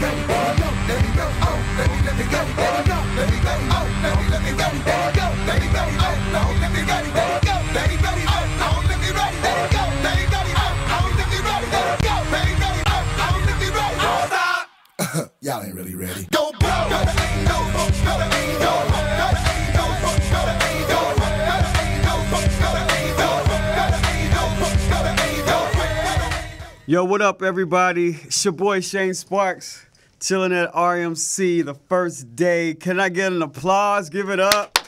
Y'all ain't really ready. Yo, what up, everybody? It's your boy Shane Sparks chilling at RMC the first day. Can I get an applause? Give it up.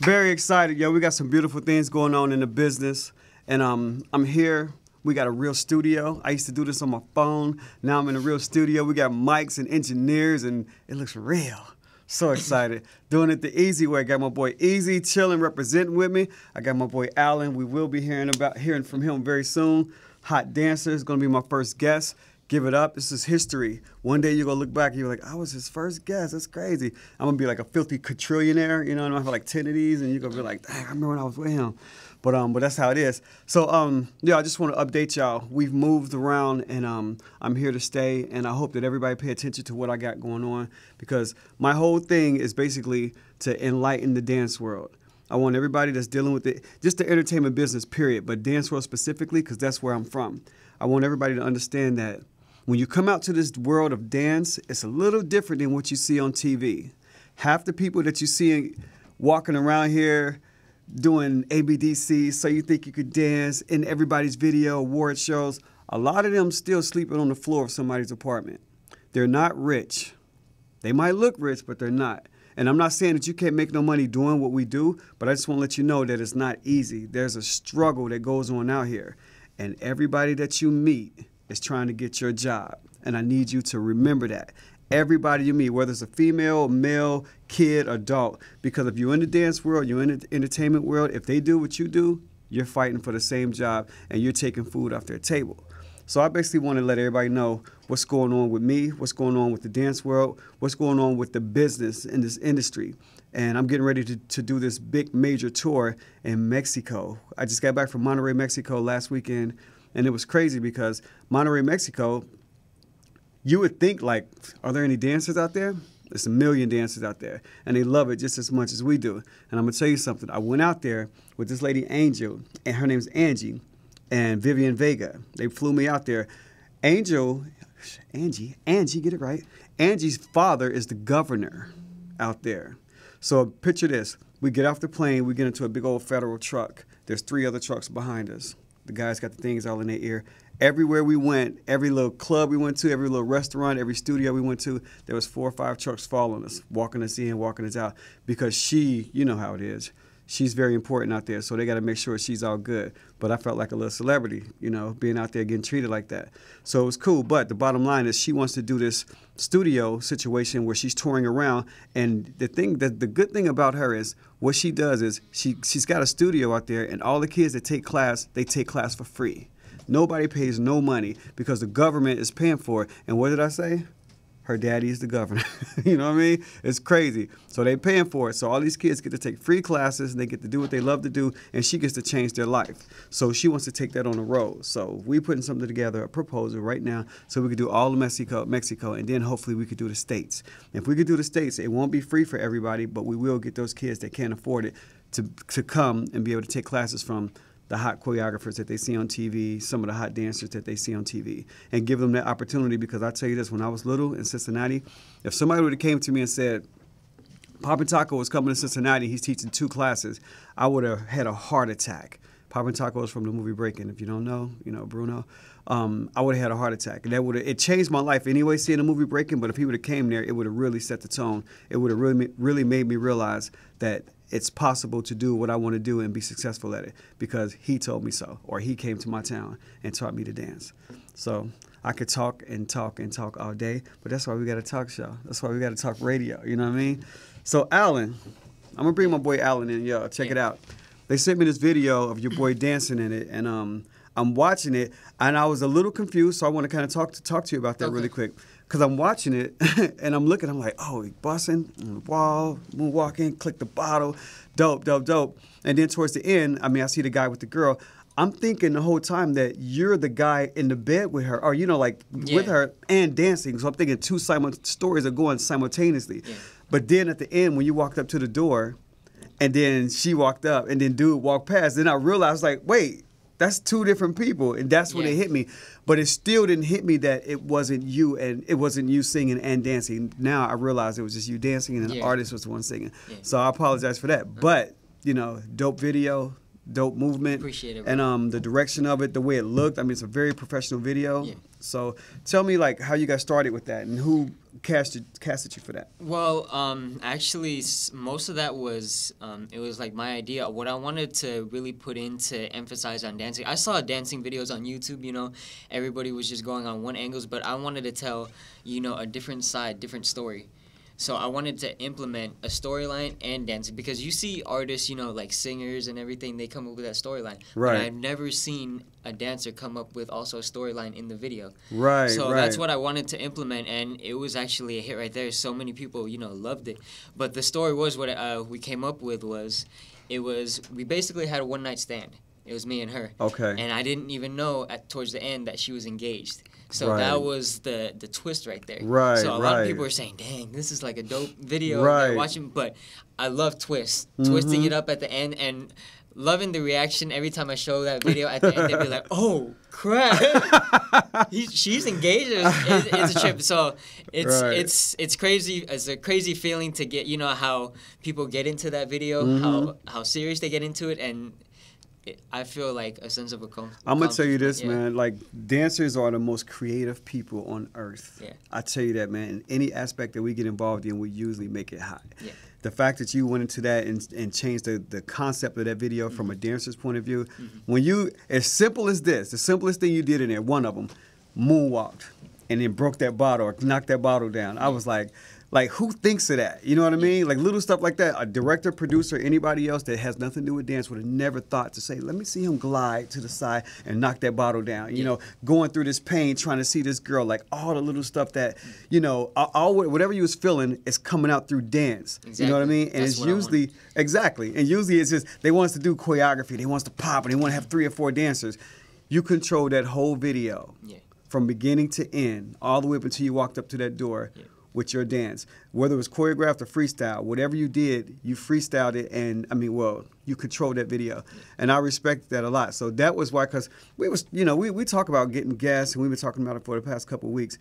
Very excited, yo. We got some beautiful things going on in the business, and um, I'm here. We got a real studio. I used to do this on my phone. Now I'm in a real studio. We got mics and engineers, and it looks real. So excited. Doing it the easy way. I got my boy Easy chilling, representing with me. I got my boy Allen. We will be hearing about hearing from him very soon. Hot Dancer is gonna be my first guest give it up. This is history. One day you're gonna look back and you're like, I was his first guest. That's crazy. I'm gonna be like a filthy quadrillionaire, you know, and I'm gonna have like ten of these, and you're gonna be like, Dang, I remember when I was with him. But um, but that's how it is. So um, yeah, I just want to update y'all. We've moved around, and um, I'm here to stay. And I hope that everybody pay attention to what I got going on because my whole thing is basically to enlighten the dance world. I want everybody that's dealing with it, just the entertainment business, period, but dance world specifically, because that's where I'm from. I want everybody to understand that when you come out to this world of dance, it's a little different than what you see on TV. Half the people that you see walking around here doing ABDC, So You Think You Could Dance, in everybody's video, award shows, a lot of them still sleeping on the floor of somebody's apartment. They're not rich. They might look rich, but they're not. And I'm not saying that you can't make no money doing what we do, but I just want to let you know that it's not easy. There's a struggle that goes on out here. And everybody that you meet, is trying to get your job. And I need you to remember that. Everybody you meet, whether it's a female, male, kid, adult, because if you're in the dance world, you're in the entertainment world, if they do what you do, you're fighting for the same job and you're taking food off their table. So I basically want to let everybody know what's going on with me, what's going on with the dance world, what's going on with the business in this industry. And I'm getting ready to, to do this big major tour in Mexico. I just got back from Monterrey, Mexico last weekend. And it was crazy because Monterey, Mexico, you would think like, are there any dancers out there? There's a million dancers out there, and they love it just as much as we do. And I'm gonna tell you something. I went out there with this lady Angel, and her name's Angie, and Vivian Vega. They flew me out there. Angel, Angie, Angie, get it right. Angie's father is the governor out there. So picture this: we get off the plane, we get into a big old federal truck. There's three other trucks behind us. The guys got the things all in their ear. Everywhere we went, every little club we went to, every little restaurant, every studio we went to, there was four or five trucks following us, walking us in, walking us out, because she, you know how it is she's very important out there, so they got to make sure she's all good. But I felt like a little celebrity, you know, being out there getting treated like that. So it was cool. But the bottom line is she wants to do this studio situation where she's touring around. And the thing that the good thing about her is what she does is she she's got a studio out there, and all the kids that take class they take class for free. Nobody pays no money because the government is paying for it. And what did I say? Her daddy is the governor. you know what I mean? It's crazy. So they paying for it. So all these kids get to take free classes and they get to do what they love to do and she gets to change their life. So she wants to take that on the road. So we putting something together, a proposal right now, so we could do all of Mexico, Mexico, and then hopefully we could do the states. if we could do the states, it won't be free for everybody, but we will get those kids that can't afford it to, to come and be able to take classes from the hot choreographers that they see on TV, some of the hot dancers that they see on TV, and give them that opportunity. Because I tell you this, when I was little in Cincinnati, if somebody would have came to me and said, Papa Taco was coming to Cincinnati, he's teaching two classes, I would have had a heart attack. Papa Taco is from the movie Breaking. If you don't know, you know Bruno. Um, I would have had a heart attack, and that would it changed my life anyway. Seeing the movie Breaking, but if he would have came there, it would have really set the tone. It would have really really made me realize that it's possible to do what I want to do and be successful at it because he told me so, or he came to my town and taught me to dance. So I could talk and talk and talk all day, but that's why we got a talk show. That's why we got to talk radio. You know what I mean? So Alan, I'm gonna bring my boy Alan in. Yo, check yeah. it out. They sent me this video of your boy dancing in it, and um, I'm watching it, and I was a little confused, so I want to kind of talk to talk to you about that okay. really quick because I'm watching it and I'm looking, I'm like, oh, he's busting on mm, the wall, moonwalking, click the bottle, dope, dope, dope. And then towards the end, I mean, I see the guy with the girl. I'm thinking the whole time that you're the guy in the bed with her, or you know, like yeah. with her and dancing. So I'm thinking two simultaneous stories are going simultaneously. Yeah. But then at the end, when you walked up to the door, and then she walked up, and then dude walked past, then I realized like, wait, that's two different people, and that's when it hit me. But it still didn't hit me that it wasn't you and it wasn't you singing and dancing. Now I realize it was just you dancing and yeah. artist was the one singing. Yeah. So I apologize for that. Mm-hmm. But you know, dope video, dope movement, it, and um, the direction of it, the way it looked. I mean, it's a very professional video. So tell me like how you got started with that and who casted casted you for that? Well, um, actually, most of that was um, it was like my idea. What I wanted to really put in to emphasize on dancing. I saw dancing videos on YouTube. You know, everybody was just going on one angles, but I wanted to tell you know a different side, different story. So I wanted to implement a storyline and dancing because you see artists, you know, like singers and everything, they come up with that storyline. Right. But I've never seen a dancer come up with also a storyline in the video. Right. So right. that's what I wanted to implement, and it was actually a hit right there. So many people, you know, loved it. But the story was what uh, we came up with was, it was we basically had a one night stand. It was me and her. Okay. And I didn't even know at towards the end that she was engaged. So right. that was the the twist right there. Right. So a right. lot of people were saying, "Dang, this is like a dope video." Right. They're watching, but I love twists, mm-hmm. twisting it up at the end, and loving the reaction every time I show that video at the end. They'd be like, "Oh crap, she's engaged." It's, it's, a trip. So it's right. it's it's crazy. It's a crazy feeling to get. You know how people get into that video, mm-hmm. how how serious they get into it, and I feel like a sense of a comfort. I'm gonna tell you this, yeah. man. Like dancers are the most creative people on earth. Yeah. I tell you that, man. In any aspect that we get involved in, we usually make it hot. Yeah. The fact that you went into that and, and changed the, the concept of that video mm-hmm. from a mm-hmm. dancer's point of view, mm-hmm. when you as simple as this, the simplest thing you did in there, one of them, moonwalked, and then broke that bottle or knocked that bottle down. Mm-hmm. I was like like, who thinks of that? You know what I mean? Like, little stuff like that. A director, producer, anybody else that has nothing to do with dance would have never thought to say, let me see him glide to the side and knock that bottle down. You yeah. know, going through this pain, trying to see this girl, like all the little stuff that, you know, all, whatever you was feeling is coming out through dance. Exactly. You know what I mean? And That's it's usually, exactly. And usually it's just, they want us to do choreography, they want us to pop, and they want to have three or four dancers. You control that whole video. Yeah. From beginning to end, all the way up until you walked up to that door. Yeah with your dance, whether it was choreographed or freestyle, whatever you did, you freestyled it, and I mean, well, you controlled that video, and I respect that a lot. So that was why, because we was, you know, we, we talk about getting gas, and we've been talking about it for the past couple weeks,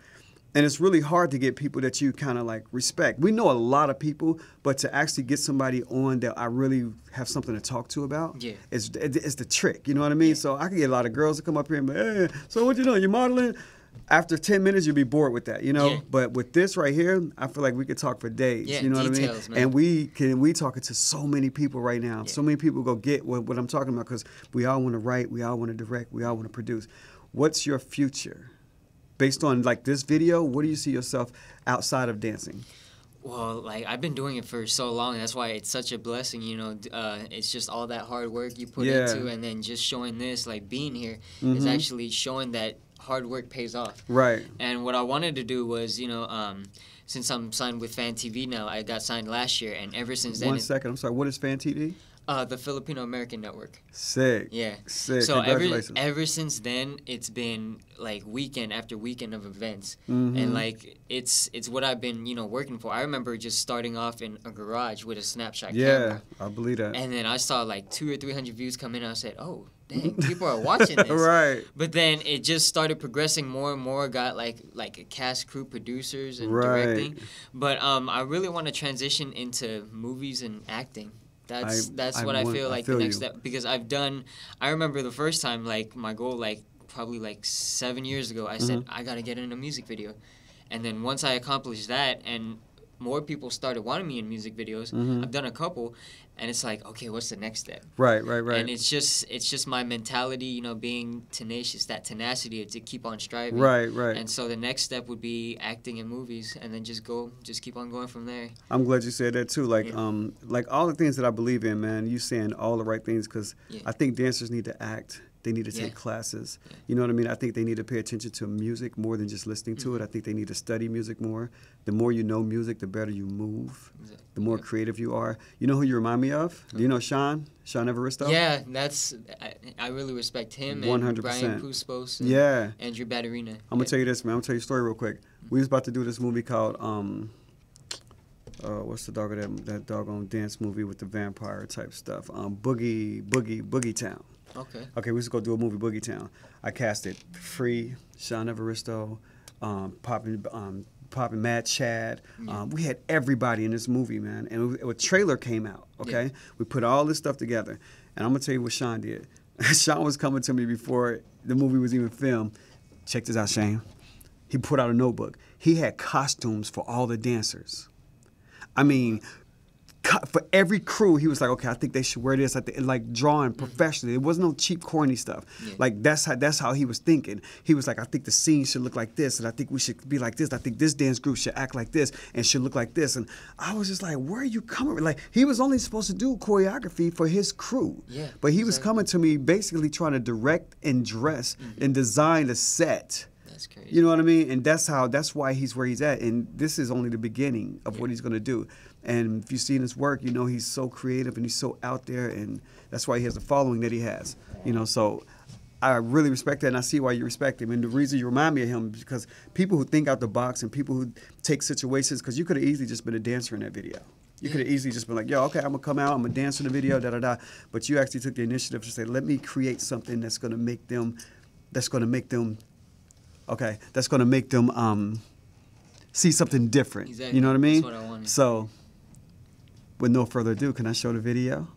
and it's really hard to get people that you kind of like respect. We know a lot of people, but to actually get somebody on that I really have something to talk to about, yeah, it's it's the trick. You know what I mean? Yeah. So I can get a lot of girls to come up here and be, hey, so what you doing? You modeling? after 10 minutes you'll be bored with that you know yeah. but with this right here i feel like we could talk for days yeah, you know details, what i mean man. and we can we talking to so many people right now yeah. so many people go get what, what i'm talking about because we all want to write we all want to direct we all want to produce what's your future based on like this video what do you see yourself outside of dancing well like i've been doing it for so long that's why it's such a blessing you know uh, it's just all that hard work you put yeah. into and then just showing this like being here mm-hmm. is actually showing that hard work pays off. Right. And what I wanted to do was, you know, um, since I'm signed with Fan TV now, I got signed last year, and ever since then. One second, I'm sorry. What is Fan TV? Uh, the Filipino American Network. Sick. Yeah. Sick. So ever ever since then, it's been like weekend after weekend of events, mm-hmm. and like it's it's what I've been you know working for. I remember just starting off in a garage with a snapshot yeah, camera. Yeah, I believe that. And then I saw like two or three hundred views come in. I said, oh, dang, people are watching this. right. But then it just started progressing more and more. Got like like a cast, crew, producers, and right. directing. But um, I really want to transition into movies and acting. That's I, that's I what want, I feel like I feel the next you. step because I've done. I remember the first time, like my goal, like probably like seven years ago, I mm-hmm. said I gotta get in a music video. And then once I accomplished that, and more people started wanting me in music videos. Mm-hmm. I've done a couple, and it's like, okay, what's the next step? Right, right, right. And it's just it's just my mentality, you know, being tenacious, that tenacity to keep on striving. Right, right. And so the next step would be acting in movies, and then just go, just keep on going from there. I'm glad you said that too. Like, yeah. um, like all the things that I believe in, man. You saying all the right things because yeah. I think dancers need to act. They need to take classes. Yeah. You know what I mean? I think they need to pay attention to music more than just listening to mm-hmm. it. I mm-hmm. think they need to study music more. The more you know music, the better you move, exactly. the more yeah. creative you are. You know who you remind me of? Mm-hmm. Do you know Sean? Sean Everisto? Yeah, that's I, I really respect him 100%. and Brian Puspos and yeah. Andrew Batterina. I'm gonna tell you this, man. I'm gonna tell you a story real quick. Mm-hmm. We was about to do this movie called um, uh, what's the dog of that that doggone dance movie with the vampire type stuff? Um, Boogie Boogie Boogie Town. Okay. Okay, we just gonna do a movie, Boogie Town. I casted Free, Sean Evaristo, um, Popping, um, Chad. Mm-hmm. Um, we had everybody in this movie, man. And a trailer came out. Okay, yeah. we put all this stuff together, and I'm gonna tell you what Sean did. Sean was coming to me before the movie was even filmed. Check this out, Shane. He put out a notebook. He had costumes for all the dancers. I mean, cut for every crew. He was like, okay, I think they should wear this. I think like drawing mm-hmm. professionally. It was not no cheap, corny stuff. Yeah. Like that's how that's how he was thinking. He was like, I think the scene should look like this, and I think we should be like this. I think this dance group should act like this and should look like this. And I was just like, where are you coming? Like he was only supposed to do choreography for his crew. Yeah. But he exactly. was coming to me basically trying to direct and dress mm-hmm. and design the set. That's crazy. You know what I mean? And that's how that's why he's where he's at. And this is only the beginning of yeah. what he's gonna do. And if you've seen his work, you know he's so creative and he's so out there, and that's why he has the following that he has. You know, so I really respect that, and I see why you respect him. And the reason you remind me of him is because people who think out the box and people who take situations, because you could have easily just been a dancer in that video. You could have easily just been like, yo, okay, I'm gonna come out, I'm gonna dance in the video, da da da. But you actually took the initiative to say, let me create something that's gonna make them, that's gonna make them, okay, that's gonna make them um, see something different. Exactly. You know what I mean? What I so with no further ado, can I show the video?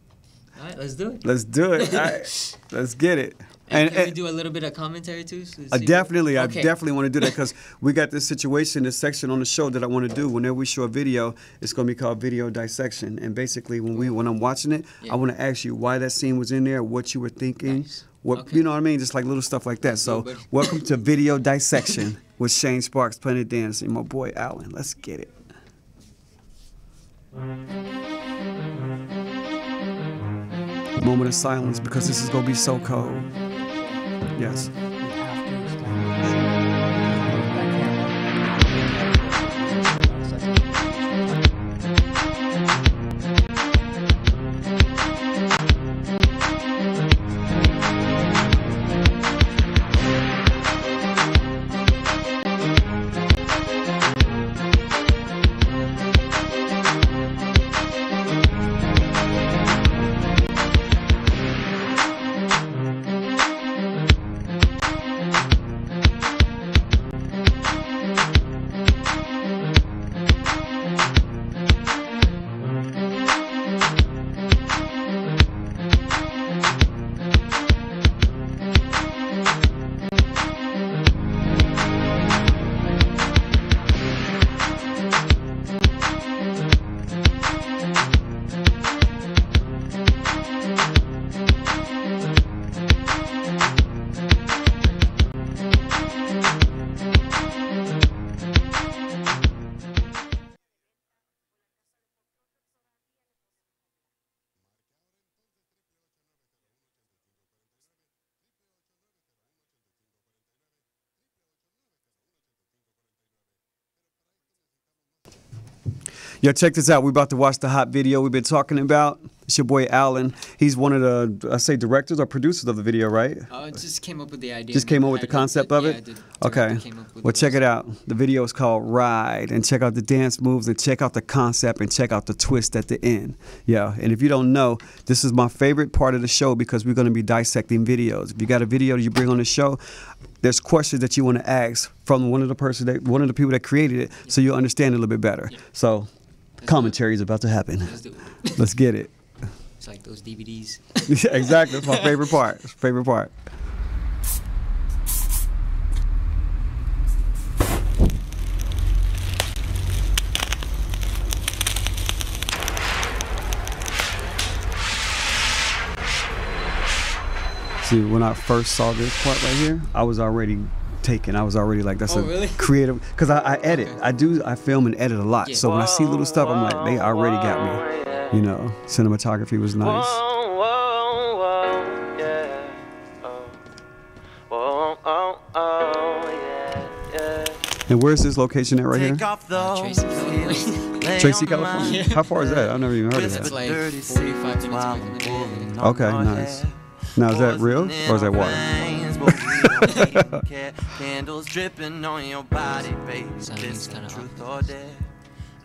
All right, let's do it. Let's do it. All right, let's get it. And, and can and, we do a little bit of commentary too? So uh, definitely, okay. I definitely want to do that because we got this situation, this section on the show that I want to do. Whenever we show a video, it's going to be called video dissection. And basically, when we when I'm watching it, yeah. I want to ask you why that scene was in there, what you were thinking, nice. what okay. you know what I mean, just like little stuff like that. So, welcome to video dissection with Shane Sparks, Planet Dance, and my boy Alan. Let's get it moment of silence because this is going to be so cold. Yes. Yo, check this out. We're about to watch the hot video we've been talking about. It's your boy Alan. He's one of the, I say, directors or producers of the video, right? Uh, just came up with the idea. Just came up with the concept did, of it? Yeah, okay. Well, check it out. The video is called Ride, and check out the dance moves, and check out the concept, and check out the twist at the end. Yeah. And if you don't know, this is my favorite part of the show because we're going to be dissecting videos. If you got a video you bring on the show, there's questions that you want to ask from one of the person that one of the people that created it, yeah. so you'll understand it a little bit better. Yeah. So, commentary is about to happen. Let's get it. It's like those DVDs. exactly. That's my favorite part. That's favorite part. See, when I first saw this part right here, I was already taken. I was already like, that's oh, a really? creative. Because I, I, edit, okay. I do, I film and edit a lot. Yeah. So when I see little stuff, I'm like, they already got me you know, cinematography was nice. And where's this location at right Take here? Uh, Tracy, California. Tracy, California. How far is that? I've never even heard of that. It's like 45 minutes away Okay, nice. Now is that real or is that water? Candles dripping on your body, babe. Sounds kind of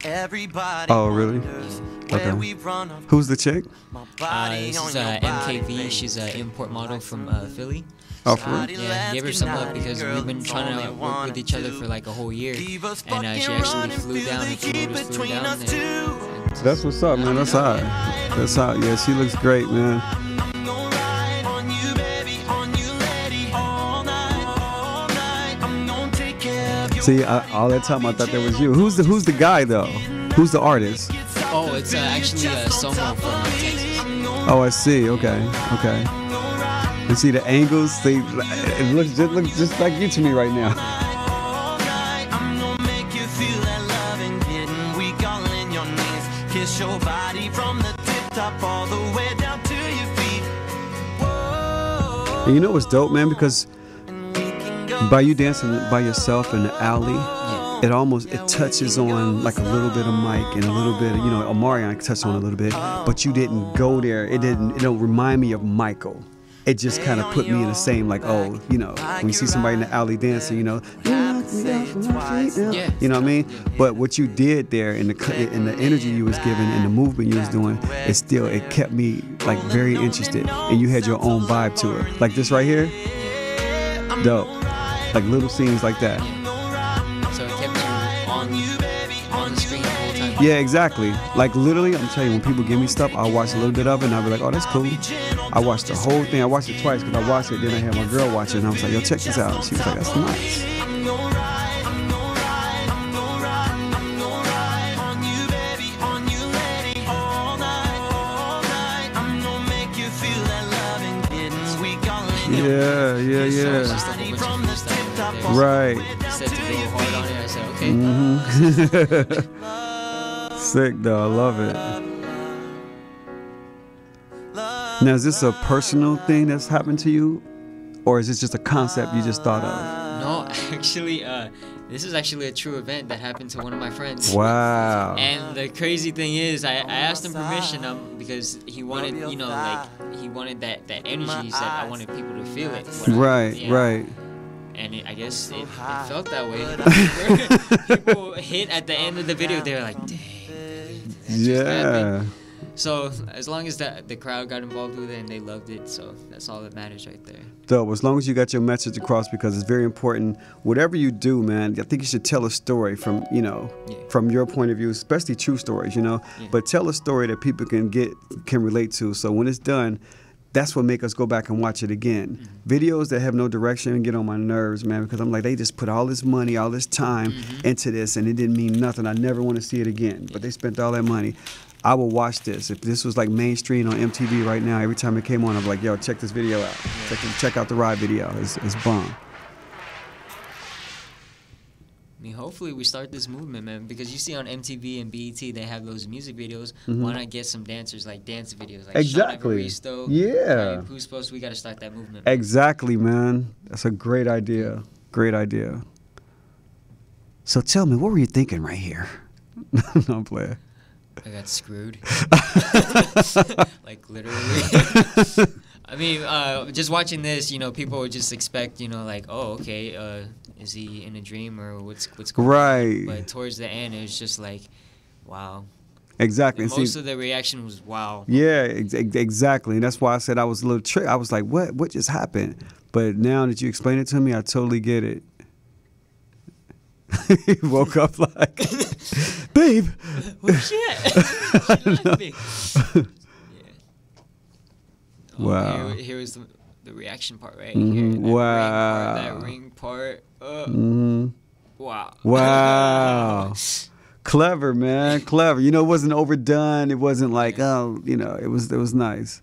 Everybody oh, really? Okay. Who's the chick? Uh, this is uh, MKV. She's an import model from uh, Philly. Oh, for real? Yeah, give her some love because we've been trying to work with each other for like a whole year. And uh, she actually flew down and flew down. And, and That's what's up, man. That's hot. That's hot. Yeah, she looks great, man. See, I, all that time I thought that was you. Who's the Who's the guy though? Who's the artist? Oh, it's uh, actually uh, someone from Texas. Oh, I see. Okay, okay. You see the angles? They it looks just looks just like you to me right now. And you know what's dope, man? Because by you dancing by yourself in the alley yeah. it almost it touches on like a little bit of mike and a little bit of, you know omarion touched on a little bit but you didn't go there it didn't it don't remind me of michael it just kind of put me in the same like oh you know when you see somebody in the alley dancing you know you know what I mean? But what you did there and the and the energy you was giving and the movement you was doing, it still it kept me like very interested. And you had your own vibe to it, like this right here. Dope. Like little scenes like that. Yeah. So it kept you on, on the screen the whole time. Yeah, exactly. Like literally, I'm telling you, when people give me stuff, I'll watch a little bit of it and I'll be like, oh, that's cool. I watched the whole thing. I watched it twice because I watched it, then I had my girl watch it, and I was like, yo, check this out. she was like, that's nice. Yeah, yeah, yeah right. said to go hard on it. I said, okay. Mm-hmm. Sick though, I love it. Now, is this a personal thing that's happened to you, or is this just a concept you just thought of? No, actually, uh, this is actually a true event that happened to one of my friends. Wow. and the crazy thing is, I, I asked him permission um, because he wanted, you know, like, he wanted that, that energy. He said, I wanted people to feel it. Right, I, yeah. right and it, I guess it, it, felt that way. Uh, people hit at the end of the video. They were like, "Dang." Yeah. So as long as that the crowd got involved with it and they loved it, so that's all that matters right there. Dope. As long as you got your message across, because it's very important. Whatever you do, man, I think you should tell a story from you know yeah. from your point of view, especially true stories, you know. Yeah. But tell a story that people can get can relate to. So when it's done, that's what make us go back and watch it again. Mm-hmm. Videos that have no direction get on my nerves, man, because I'm like, they just put all this money, all this time mm-hmm. into this, and it didn't mean nothing. I never want to see it again. But they spent all that money. I will watch this. If this was like mainstream on MTV right now, every time it came on, I'm like, yo, check this video out. Check, check out the ride video. It's, it's bomb. I mean, hopefully we start this movement, man, because you see on MTV and BET they have those music videos. Mm-hmm. Why not get some dancers like dance videos? Like exactly. yeah. Like, who's supposed? We got to start that movement. Man. Exactly, man. That's a great idea. Great idea. So tell me, what were you thinking right here? no, i I got screwed. like literally. I mean, uh, just watching this, you know, people would just expect, you know, like, oh, okay, uh, is he in a dream or what's what's going right. on? Right. But towards the end, it was just like, wow. Exactly. And most see, of the reaction was wow. Yeah, ex- exactly, and that's why I said I was a little trick. I was like, what? What just happened? But now that you explain it to me, I totally get it. he woke up like, babe. Where's she Oh, wow. Here, here is the, the reaction part right mm-hmm. here. wow. Ring part, that ring part. mm-hmm. Wow. Wow. Clever, man. Clever. You know, it wasn't overdone. It wasn't like, yeah. oh, you know, it was it was nice.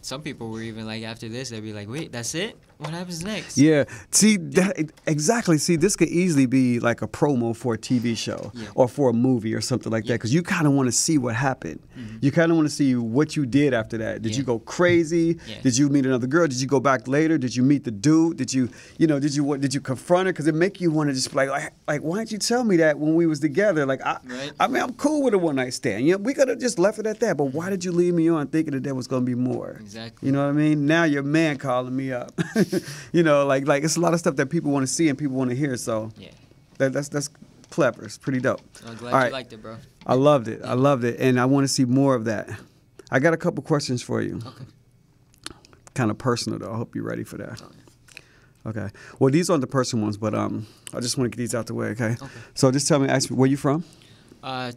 Some people were even like, after this, they'd be like, wait, that's it? what happens next? Yeah. See that exactly. See, this could easily be like a promo for a TV show yeah. or for a movie or something like yeah. that, because you kind of want to see what happened. Mm-hmm. You kind of want to see what you did after that. Did yeah. you go crazy? Did you meet another girl? Did you go back later? Did you meet the dude? Did you, you know, did you what? Did you confront her? Because it make you want to just like, like, like, why didn't you tell me that when we was together? Like, I, right. I mean, I'm cool with a one night stand. You know, we could have just left it at that. But why did you leave me on thinking that there was gonna be more? Exactly. You know what I mean? Now your man calling me up. you know, like like it's a lot of stuff that people want to see and people want to hear. So yeah, that, that's that's clever. It's pretty dope. I'm glad you liked it, bro. I loved it. I loved it, and I want to see more of that. I got a couple questions for you. Okay. Kind of personal though. I hope you're ready for that. Oh, okay. Well, these aren't the personal ones, but um, I just want to get these out the way. Okay. okay. So just tell me, ask me, where you from? Uh,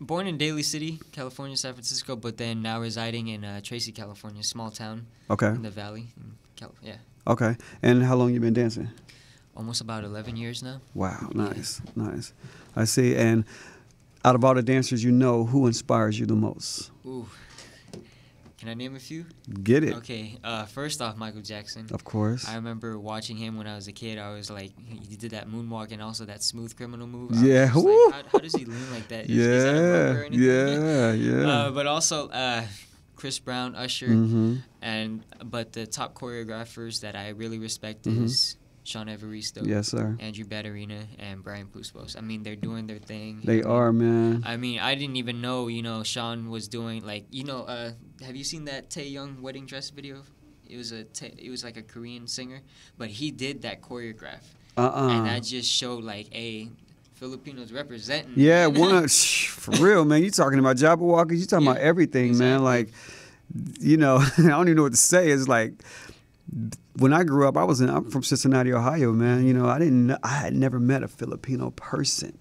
born in Daly City, California, San Francisco, but then now residing in uh, Tracy, California, small town. Okay. In the valley. Cal- yeah. Okay. And how long you been dancing? Almost about 11 years now. Wow. Nice. Nice. I see. And out of all the dancers you know, who inspires you the most? Ooh. Can I name a few? Get it. Okay. Uh, first off, Michael Jackson. Of course. I remember watching him when I was a kid. I was like, he did that moonwalk and also that smooth criminal move. Yeah. Like, how, how, does he lean like that? Is, yeah. Is that yeah. Yeah. yeah. Uh, but also, uh, Chris Brown, Usher, mm-hmm. and but the top choreographers that I really respect mm-hmm. is Sean Evaristo, yes sir, Andrew Baderina, and Brian Puspos. I mean, they're doing their thing. They know? are, man. I mean, I didn't even know, you know, Sean was doing like, you know, uh, have you seen that Tae Young wedding dress video? It was a it was like a Korean singer, but he did that choreograph. Uh-uh. And I just showed like, a. Filipinos representing. Yeah, one for real, man. You talking about Jabba Walkers? You talking yeah, about everything, exactly. man? Like, you know, I don't even know what to say. It's like when I grew up, I was in, I'm from Cincinnati, Ohio, man. You know, I didn't, I had never met a Filipino person.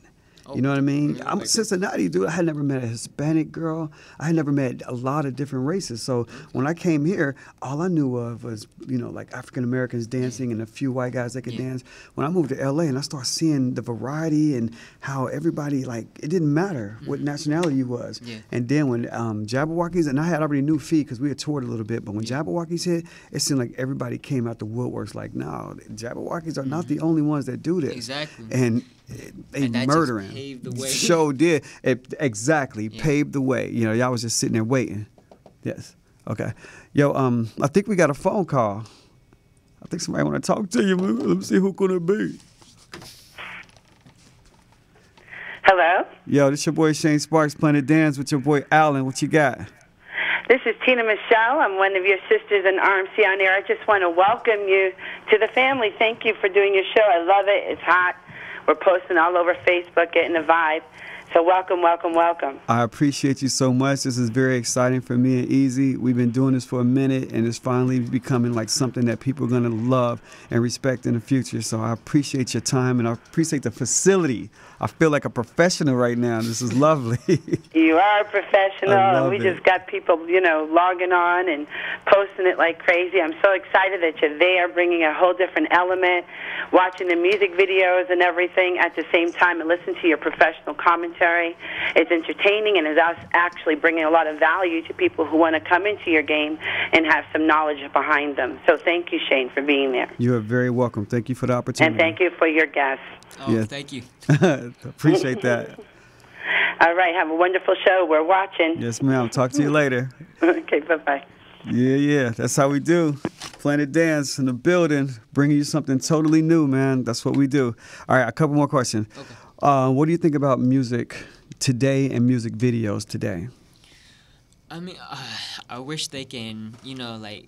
Oh, you know what I mean? Mm-hmm. I'm a Cincinnati dude. I had never met a Hispanic girl. I had never met a lot of different races. So mm-hmm. when I came here, all I knew of was, you know, like African Americans dancing and a few white guys that could yeah. dance. When I moved to LA and I started seeing the variety and how everybody, like, it didn't matter what mm-hmm. nationality you was. Yeah. And then when um, Jabberwockies, and I had already knew Feet because we had toured a little bit, but when Jabberwockies hit, it seemed like everybody came out the woodworks like, no, Jabberwockies are mm-hmm. not the only ones that do this. Exactly. And they murder him. Show did it exactly yeah. paved the way. You know, y'all was just sitting there waiting. Yes. Okay. Yo, um, I think we got a phone call. I think somebody want to talk to you. Let me see who could it be. Hello. Yo, this your boy Shane Sparks playing the dance with your boy Allen. What you got? This is Tina Michelle. I'm one of your sisters in RMC on air. I just want to welcome you to the family. Thank you for doing your show. I love it. It's hot. We're posting all over Facebook, getting the vibe. So welcome, welcome, welcome. I appreciate you so much. This is very exciting for me and Easy. We've been doing this for a minute, and it's finally becoming like something that people are going to love and respect in the future. So I appreciate your time, and I appreciate the facility I feel like a professional right now. This is lovely. you are a professional, we it. just got people, you know, logging on and posting it like crazy. I'm so excited that you're there, bringing a whole different element, watching the music videos and everything at the same time, and listen to your professional commentary. It's entertaining and is actually bringing a lot of value to people who want to come into your game and have some knowledge behind them. So thank you, Shane, for being there. You are very welcome. Thank you for the opportunity. And thank you for your guests. Oh, yeah. thank you. Appreciate that. All right. Have a wonderful show. We're watching. Yes, ma'am. Talk to you later. okay. Bye bye. Yeah, yeah. That's how we do. Planet Dance in the building, bringing you something totally new, man. That's what we do. All right. A couple more questions. Okay. Uh, what do you think about music today and music videos today? I mean, uh, I wish they can, you know, like,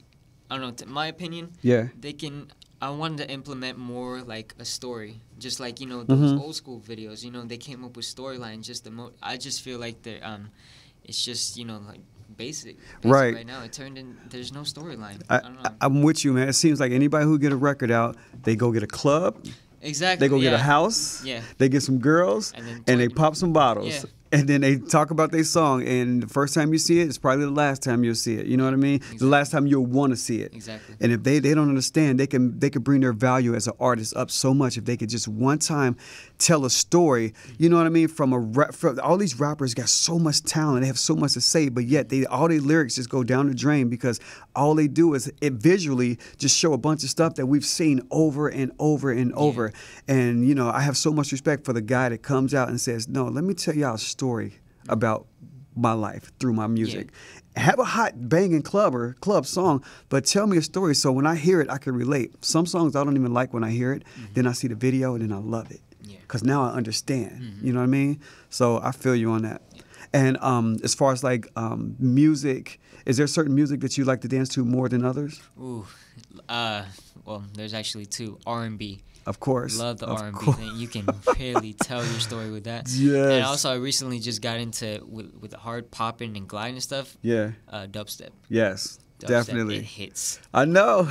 I don't know, t- my opinion. Yeah. They can I wanted to implement more like a story, just like you know those mm-hmm. old school videos. You know, they came up with storylines. Just the mo- I just feel like they're um, it's just you know like basic, basic right. right now. It turned in there's no storyline. I, I am with you, man. It seems like anybody who get a record out, they go get a club. Exactly. They go yeah. get a house. Yeah. They get some girls, and, and they pop some bottles, yeah and then they talk about their song, and the first time you see it, it's probably the last time you'll see it. You know what I mean? Exactly. The last time you'll want to see it. Exactly. And if they, they don't understand, they can they could bring their value as an artist up so much if they could just one time tell a story. You know what I mean? From a rap, from, all these rappers got so much talent, they have so much to say, but yet they all their lyrics just go down the drain because all they do is it visually just show a bunch of stuff that we've seen over and over and over. And you know, I have so much respect for the guy that comes out and says, "No, let me tell y'all a story about." My life through my music, yeah have a hot banging club or club song, but tell me a story so when I hear it, I can relate. Some songs I don't even like when I hear it, mm-hmm. then I see the video and then I love it because now I understand. Mm-hmm. You know what I mean? So I feel you on that. And um, as far as like um, music, is there certain music that you like to dance to more than others? Ooh, uh, well, there's actually two R and B. Of course, love the R and B. You can really tell your story with that. Yes. And also, I recently just got into with, with hard popping and gliding stuff. Yeah. Uh, dubstep. Yes definitely hits. I know.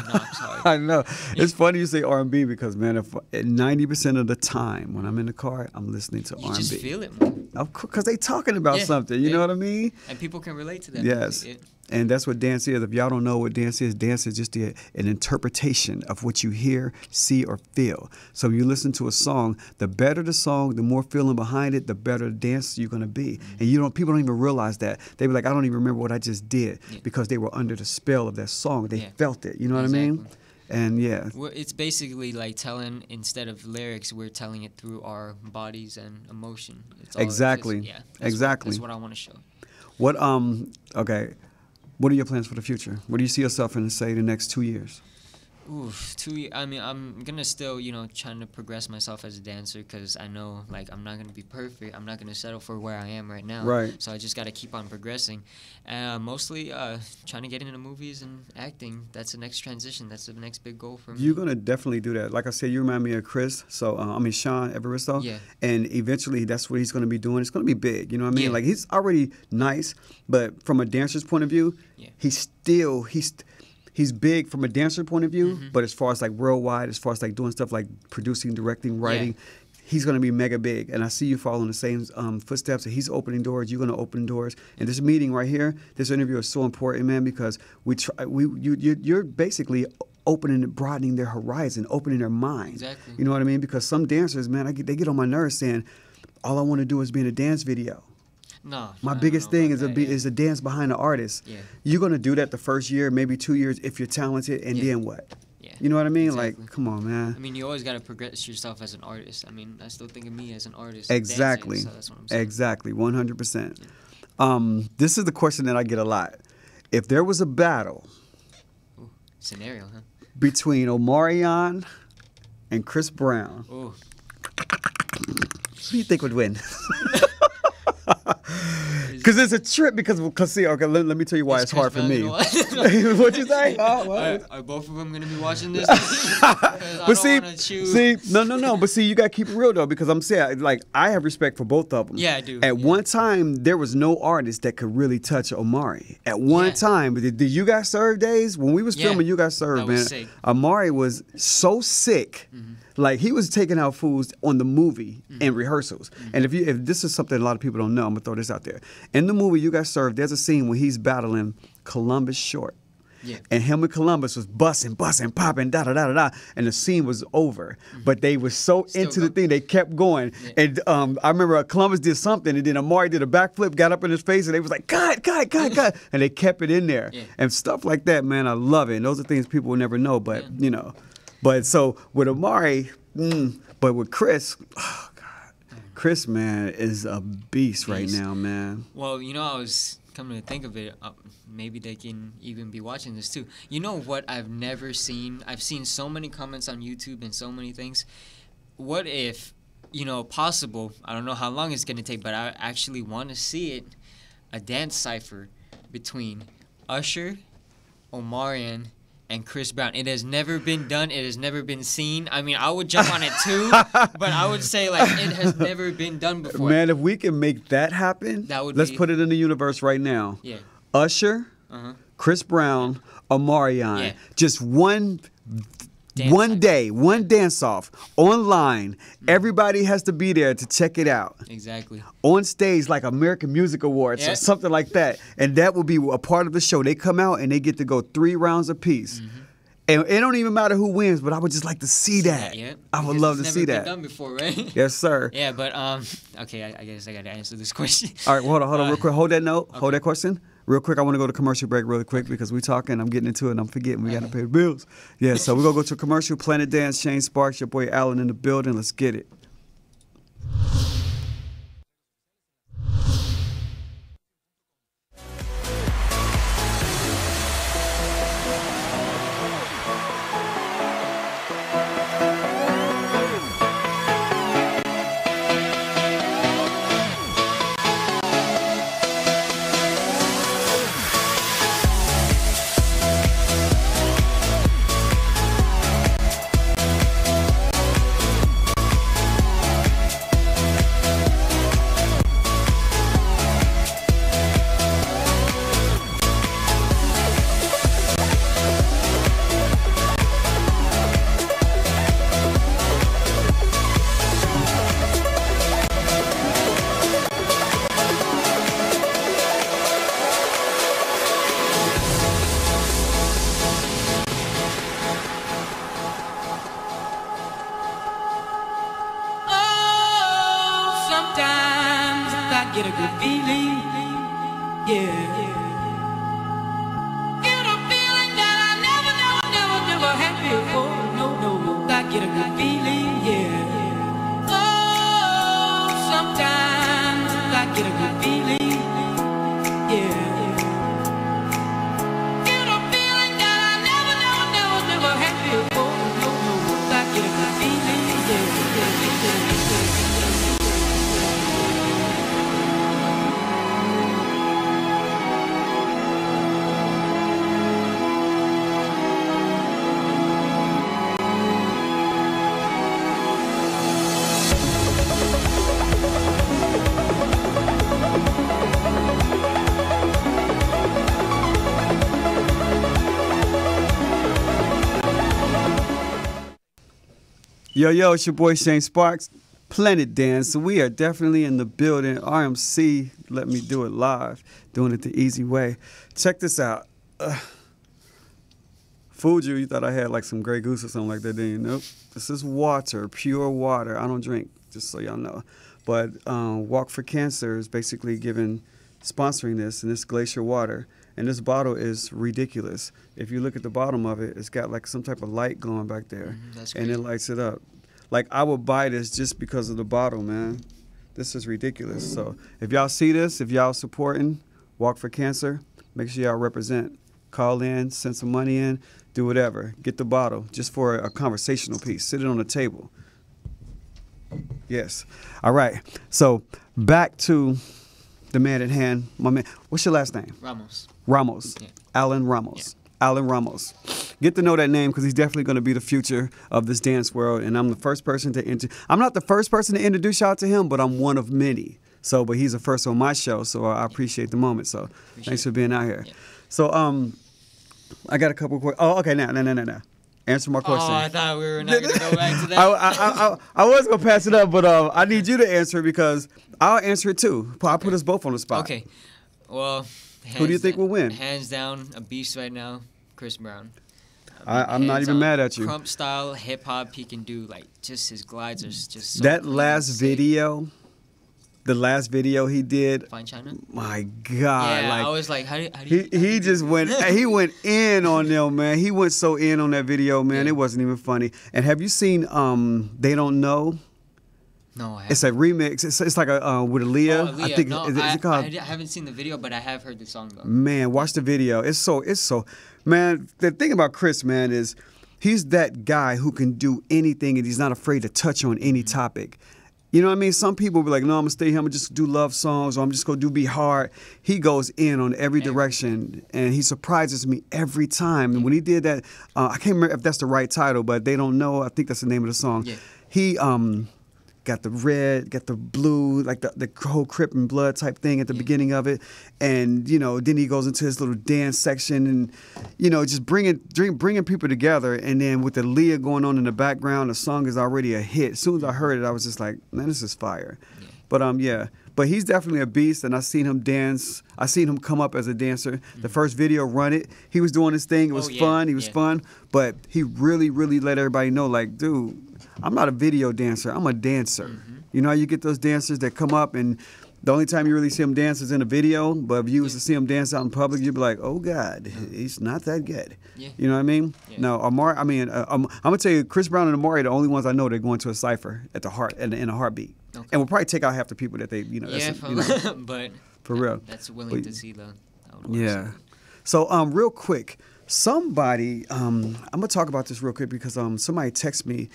i know. It's funny you say R and B because man, if ninety percent of the time when I'm in the car, I'm listening to R and B. Just feel it, man. Of course, because they talking about yeah, something. You yeah. know what I mean? And people can relate to that. Yes. And that's what dance is. If y'all don't know what dance is, dance is just the, an interpretation of what you hear, see, or feel. So you listen to a song, the better the song, the more feeling behind it, the better the dance you're gonna be. Mm-hmm. And you don't people don't even realize that. They be like, I don't even remember what I just did yeah. because they were under the spell of that song. They yeah. felt it. You know exactly. what I mean? and yeah it's basically like telling instead of lyrics we're telling it through our bodies and emotion exactly just, yeah that's exactly what, that's what i want to show what um okay what are your plans for the future? Where do you see yourself in, say, the next two years? Oof, two. I mean, I'm gonna still, you know, trying to progress myself as a dancer because I know, like, I'm not gonna be perfect. I'm not gonna settle for where I am right now. Right. So I just gotta keep on progressing. Uh, mostly, uh, trying to get into movies and acting. That's the next transition. That's the next big goal for me. You're gonna definitely do that. Like I said, you remind me of Chris. So uh, I mean, Sean Evaristo. Yeah. And eventually, that's what he's gonna be doing. It's gonna be big. You know what I mean? Yeah. Like he's already nice, but from a dancer's point of view, yeah. he's still he's. St- he's big from a dancer point of view, mm-hmm. but as far as like worldwide, as far as like doing stuff like producing, directing, writing, yeah he's going to be mega big. And I see you following the same um, footsteps. He's opening doors. You're going to open doors. And this meeting right here, this interview is so important, man, because we try. We you, you you're basically opening and broadening their horizon, opening their mind. Exactly. You know what I mean? Because some dancers, man, I get, they get on my nerves saying, all I want to do is be in a dance video. No. My biggest thing is a be, yeah. is a dance behind the artist. Yeah. You're gonna do that the first year, maybe two years if you're talented, and yeah. then what? Yeah. You know what I mean? Exactly. Like, come on, man. I mean, you always gotta progress yourself as an artist. I mean, I still think of me as an artist. Exactly. Dancing, so exactly. One hundred percent. Um, this is the question that I get a lot. If there was a battle. Ooh, scenario, huh? Between Omarion and Chris Brown. Ooh. Who do you think would win? Because it's a trip. Because because see, okay, let, let me tell you why it's, it's hard for me. what you say? are, are, both of them gonna be watching this? but see, see, no, no, no. But see, you gotta keep it real though, because I'm saying like I have respect for both of them. Yeah, I do. At yeah. one time, there was no artist that could really touch Omari. At one yeah. time, did You guys serve days when we was yeah. filming You Got Served, man, sick. Omari was so sick. Mm -hmm like he was taking out fools on the movie mm-hmm. and rehearsals. Mm-hmm. And if you if this is something a lot of people don't know, I'm gonna throw this out there. In the movie You Got Served, there's a scene where he's battling Columbus Short. Yeah. And him and Columbus was bussing, bussing, popping, da da da da da, and the scene was over. Mm-hmm. But they were so Still into going. the thing, they kept going. Yeah. And um, I remember uh, Columbus did something, and then Amari did a backflip, got up in his face, and they was like, God, God, God, God, and they kept it in there. Yeah. And stuff like that, man, I love it. And those are things people will never know, but you know. But so with Amari, mm, but with Chris, oh God, Chris man is a beast right now, man. Well, you know, I was coming to think of it, uh, maybe they can even be watching this too. You know what? I've never seen. I've seen so many comments on YouTube and so many things. What if, you know, possible? I don't know how long it's gonna take, but I actually want to see it. A dance cipher between Usher, Omarion, and Chris Brown. It has never been done. It has never been seen. I mean, I would jump on it too, but I would say like it has never been done before. Man, if we can make that happen, that would let's be... put it in the universe right now. Yeah. Usher, uh-huh. Chris Brown, Amarion, yeah. just one Dance one day, one dance off online. Everybody has to be there to check it out. Exactly. On stage, like American Music Awards yeah. or something like that. And that will be a part of the show. They come out and they get to go three rounds apiece. Mm-hmm. And it don't even matter who wins, but I would just like to see, that. yeah. I would love to see that. Done before, right? yes, sir. Yeah, but um, okay. I, I guess I got to answer this question. All right, well, hold on, hold on, uh, real quick. Hold that note. Okay. Hold that question real quick, I want to go to commercial break really quick because we're talking. I'm getting into it. and I'm forgetting we gotta pay the bills. Yeah, so we're gonna go to commercial. Planet Dance, Shane Sparks, your boy Allen in the building. Let's get it. of the feeling, yeah. Oh, sometimes I get a good feeling. Yo, yo, it's your boy Shane Sparks, Planet Dance. We are definitely in the building. RMC, let me do it live, doing it the easy way. Check this out. Uh, fooled you. You thought I had like some Grey Goose or something like that, didn't you? Nope. This is water, pure water. I don't drink, just so y'all know. But um, Walk for Cancer is basically giving, sponsoring this, and this glacier water. And this bottle is ridiculous. If you look at the bottom of it, it's got like some type of light going back there, mm and it lights it up. Like I would buy this just because of the bottle, man. This is ridiculous. So if y'all see this, if y'all supporting Walk for Cancer, make sure y'all represent. Call in, send some money in, do whatever. Get the bottle just for a conversational piece. Sit it on the table. Yes. All right. So back to the man at hand. My man, what's your last name? Ramos. Ramos. Yeah. Alan Ramos. Yeah. Alan Ramos. Get to know that name because he's definitely going to be the future of this dance world. And I'm the first person to inter- I'm not the first person to introduce y'all to him, but I'm one of many. So, but he's the first on my show, so I appreciate the moment. So, appreciate thanks for being out here. Yeah. So, um, I got a couple. questions. oh, okay. Now, now, now, now, now. Answer my question. Oh, I thought we were not going to go back to that. I, I, I, I, was going to pass it up, but uh, I need you to answer it because I'll answer it too. i put us both on the spot. Okay. Well, who do you think down, will win? Hands down, a beast right now. Chris Brown. I, am not even mad at you. Crump style hip hop he can do like just his glides are just so that cool last video. The last video he did, Fine China. My God, yeah, like, I was like, how do, how do you, he he just went he went in on them, man. He went so in on that video, man. Yeah. It wasn't even funny. And have you seen um They Don't Know? No, It's a remix. It's, it's like a uh, with Aaliyah. Oh, Aaliyah. I think no, is, is I, it called? I haven't seen the video, but I have heard the song though. Man, watch the video. It's so it's so Man, the thing about Chris, man, is he's that guy who can do anything and he's not afraid to touch on any mm-hmm. topic. You know what I mean? Some people be like, no, I'm gonna stay here, I'm gonna just do love songs, or I'm just gonna do be hard. He goes in on every direction and he surprises me every time. And when he did that, uh, I can't remember if that's the right title, but they don't know. I think that's the name of the song. Yeah. He um got the red, got the blue, like the, the whole Crip and Blood type thing at the yeah. beginning of it. And, you know, then he goes into his little dance section and, you know, just bringing, bringing people together. And then with the Leah going on in the background, the song is already a hit. As soon as I heard it, I was just like, man, this is fire. Yeah. But, um, yeah. But he's definitely a beast, and I seen him dance. I seen him come up as a dancer. Mm-hmm. The first video, Run It, he was doing his thing. It oh, was oh, yeah. fun. He was fun. But he really, really let everybody know, like, dude, I'm not a video dancer. I'm a dancer. Mm-hmm. You know you get those dancers that come up and the only time you really see them dance is in a video, but if you was to see them dance out in public, you'd be like, "Oh God, mm-hmm. he's not that good." Yeah. You know what I mean? Yeah. No, Amari. I mean, uh, um, I'm gonna tell you, Chris Brown and Amari are the only ones I know that are going to a cipher at the heart in, in a heartbeat, okay. and we'll probably take out half the people that they, you know. Yeah, that's, for, you know, but for real, that's willing but, to see the. Yeah. So, um, real quick, somebody, um, I'm gonna talk about this real quick because um, somebody texted me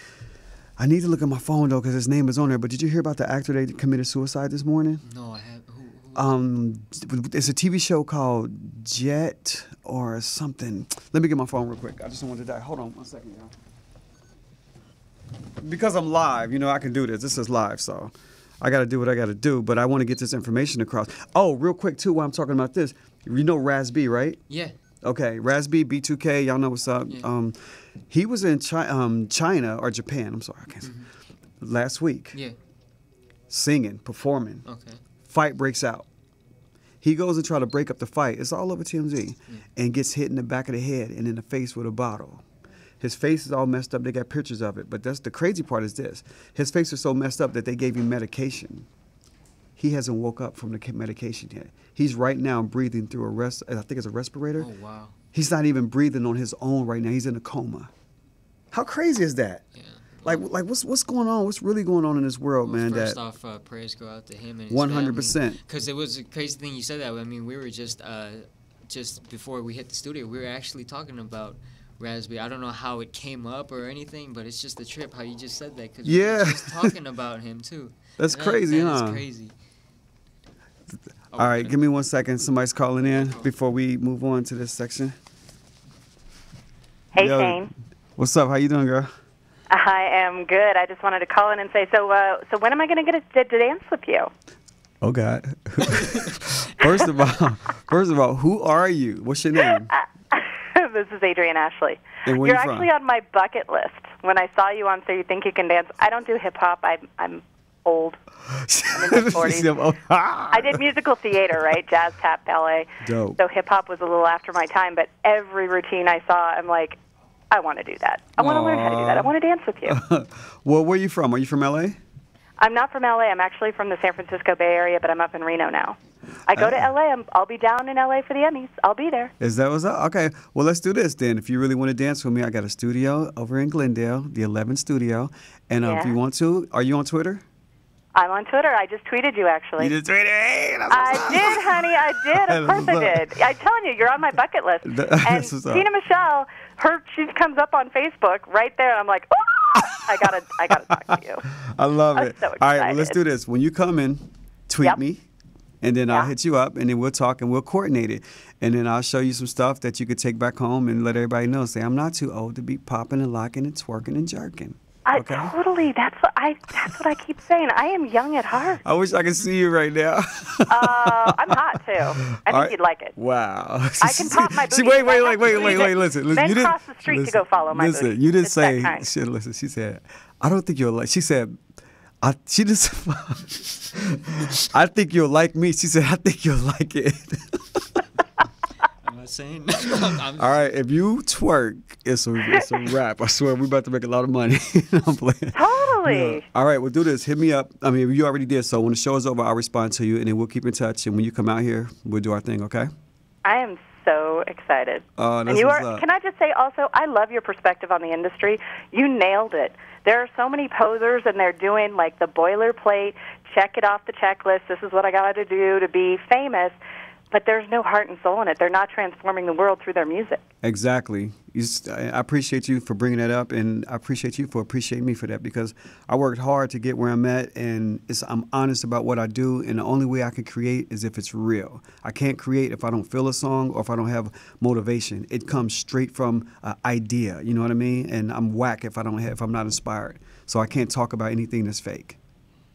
I need to look at my phone though because his name is on there. But did you hear about the actor that committed suicide this morning? No, I have. Who, who? Um, it's a TV show called Jet or something. Let me get my phone real quick. I just don't want to die. Hold on one second, y'all. Because I'm live, you know I can do this. This is live, so I got to do what I got to do. But I want to get this information across. Oh, real quick too, while I'm talking about this, you know Raz B, right? Yeah. Okay, Rasby B2K, y'all know what's up. Yeah. Um, he was in Chi- um, China or Japan. I'm sorry, I can't. Mm-hmm. Last week. Yeah. Singing, performing. Okay. Fight breaks out. He goes and try to break up the fight. It's all over TMZ, yeah. and gets hit in the back of the head and in the face with a bottle. His face is all messed up. They got pictures of it. But that's the crazy part is this: his face is so messed up that they gave him medication he hasn't woke up from the medication yet. He's right now breathing through a rest. I think it's a respirator. Oh wow. He's not even breathing on his own right now. He's in a coma. How crazy is that? Yeah. Like, like what's what's going on? What's really going on in this world, well, man? First that, off, uh, prayers go out to him and one hundred percent. Because it was a crazy thing you said that. I mean, we were just uh, just before we hit the studio, we were actually talking about Raspberry. I don't know how it came up or anything, but it's just a trip how you just said that because yeah, we talking about him too. That's and crazy, that, that huh? crazy. All right, give me one second. Somebody's calling in before we move on to this section. Hey, Yo, Shane. What's up? How you doing, girl? I am good. I just wanted to call in and say, so, uh, so when am I going to get to dance with you? Oh God! first of all, first of all, who are you? What's your name? Uh, this is Adrienne Ashley. You're you actually on my bucket list. When I saw you on So You Think You Can Dance, I don't do hip hop. I'm I'm old. I'm in my 40s. I did musical theater, right? Jazz, tap, ballet. Dope. So hip hop was a little after my time, but every routine I saw, I'm like, I want to do that. I want to learn how to do that. I want to dance with you. well, where are you from? Are you from LA? I'm not from LA. I'm actually from the San Francisco Bay Area, but I'm up in Reno now. I go uh, to LA. I'm, I'll be down in LA for the Emmys. I'll be there. Is that what's up? Okay. Well, let's do this then. If you really want to dance with me, I got a studio over in Glendale, the 11th studio. And uh, yeah. if you want to, are you on Twitter? I'm on Twitter. I just tweeted you, actually. You just tweeted me. I did, honey. I did. Of course I did. I'm telling you, you're on my bucket list. and Tina Michelle, her she comes up on Facebook right there, and I'm like, oh, I gotta, I gotta talk to you. I love I'm it. So All right, well, let's do this. When you come in, tweet yep. me. And then yeah. I'll hit you up, and then we'll talk and we'll coordinate it. And then I'll show you some stuff that you could take back home and let everybody know. Say, I'm not too old to be popping and locking and twerking and jerking. I, okay. Totally. That's what I. That's what I keep saying. I am young at heart. I wish I could see you right now. uh, I'm hot too. I think right. you'd like it. Wow. I can pop my booty. See, wait, wait, wait, wait, wait, wait. Listen, listen. Then you cross the street listen, to go follow my listen, booty. you didn't it's say. She, listen, she said, "I don't think you'll like." She said, "I." She just. I think you'll like me. She said, "I think you'll like it." I saying? I'm, I'm, All right, if you twerk, it's a it's a wrap. I swear, we're about to make a lot of money. I'm playing. Totally. Yeah. All right, we'll do this. Hit me up. I mean, you already did. So when the show is over, I'll respond to you, and then we'll keep in touch. And when you come out here, we'll do our thing. Okay? I am so excited. Uh, and you are. Up. Can I just say also, I love your perspective on the industry. You nailed it. There are so many posers, and they're doing like the boilerplate. Check it off the checklist. This is what I got to do to be famous but there's no heart and soul in it. They're not transforming the world through their music. Exactly. I appreciate you for bringing that up, and I appreciate you for appreciating me for that because I worked hard to get where I'm at, and I'm honest about what I do, and the only way I can create is if it's real. I can't create if I don't feel a song or if I don't have motivation. It comes straight from an idea, you know what I mean? And I'm whack if I don't have, if I'm not inspired. So I can't talk about anything that's fake.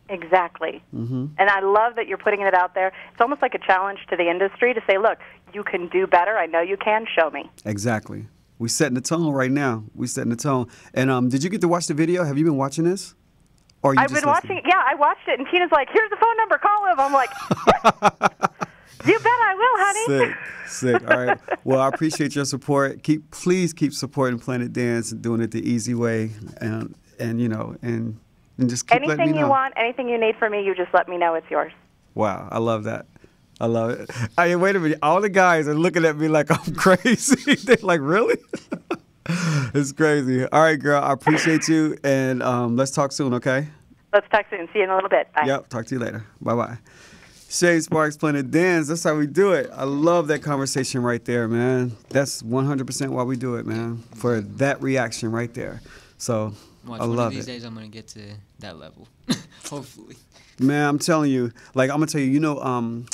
Exactly. Mm-hmm. And I love that you're putting it out there. It's almost like a challenge to the industry to say, look, you can do better. I know you can. Show me. Exactly. We're setting the tone right now. We're setting the tone. And um, did you get to watch the video? Have you been watching this? Or I've been listening? watching it. Yeah, I watched it. And Tina's like, here's the phone number. Call him. I'm like, you bet I will, honey. Sick. Sick. All right. Well, I appreciate your support. Keep, Please keep supporting Planet Dance and doing it the easy way. And, and you know, and and just keep anything you know. want, anything you need from me, you just let me know. It's yours. Wow, I love that. I love it. I mean, wait a minute. All the guys are looking at me like I'm crazy. They're like, really? it's crazy. All right, girl. I appreciate you, and um, let's talk soon. Okay. Let's talk soon. See you in a little bit. Bye. Yep. Talk to you later. Bye bye. Shay Sparks a Dance. That's how we do it. I love that conversation right there, man. That's 100% why we do it, man. For that reaction right there. So Watch, I love these it. days I'm gonna get to that level, hopefully. Man, I'm telling you, like I'm gonna tell you, you know, um,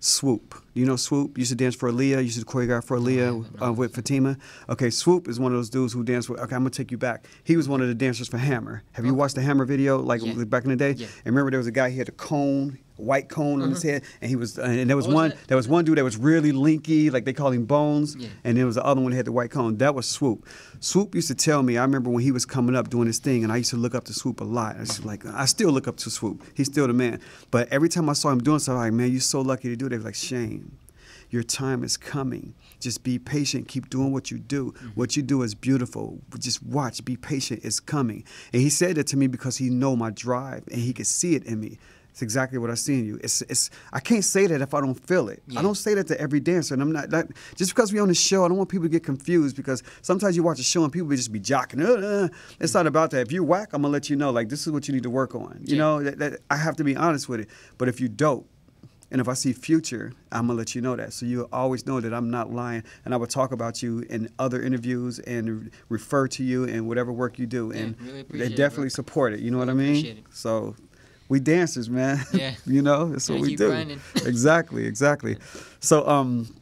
Swoop. You know Swoop? Used to dance for Aaliyah. Used to choreograph for Aaliyah uh, with Fatima. Okay, Swoop is one of those dudes who danced with. Okay, I'm gonna take you back. He was one of the dancers for Hammer. Have you watched the Hammer video like yeah. back in the day? Yeah. And remember, there was a guy he had a cone white cone mm-hmm. on his mm-hmm. head, and he was uh, and there was one there was one dude that was really linky, like they call him Bones, yeah. and there was the other one that had the white cone. That was Swoop. Swoop used to tell me. I remember when he was coming up doing his thing, and I used to look up to Swoop a lot. I was like, I still look up to Swoop. He's still the man. But every time I saw him doing something, I'm like, man, you're so lucky to do that. Like shame. Your time is coming. Just be patient. Keep doing what you do. Mm-hmm. What you do is beautiful. Just watch. Be patient. It's coming. And he said that to me because he know my drive and he could see it in me. It's exactly what I see in you. It's, it's, I can't say that if I don't feel it. Yeah. I don't say that to every dancer. And I'm not, not just because we on the show, I don't want people to get confused because sometimes you watch a show and people just be jocking. Uh, uh. It's not about that. If you whack, I'm gonna let you know. Like this is what you need to work on. You yeah. know, that, that, I have to be honest with it. But if you dope, and if I see future, I'm gonna let you know that. So you always know that I'm not lying, and I will talk about you in other interviews and refer to you and whatever work you do, and yeah, really they definitely it, support it. You know really what I mean? So we dancers, man. Yeah. you know, that's what we do. exactly, exactly. So, um,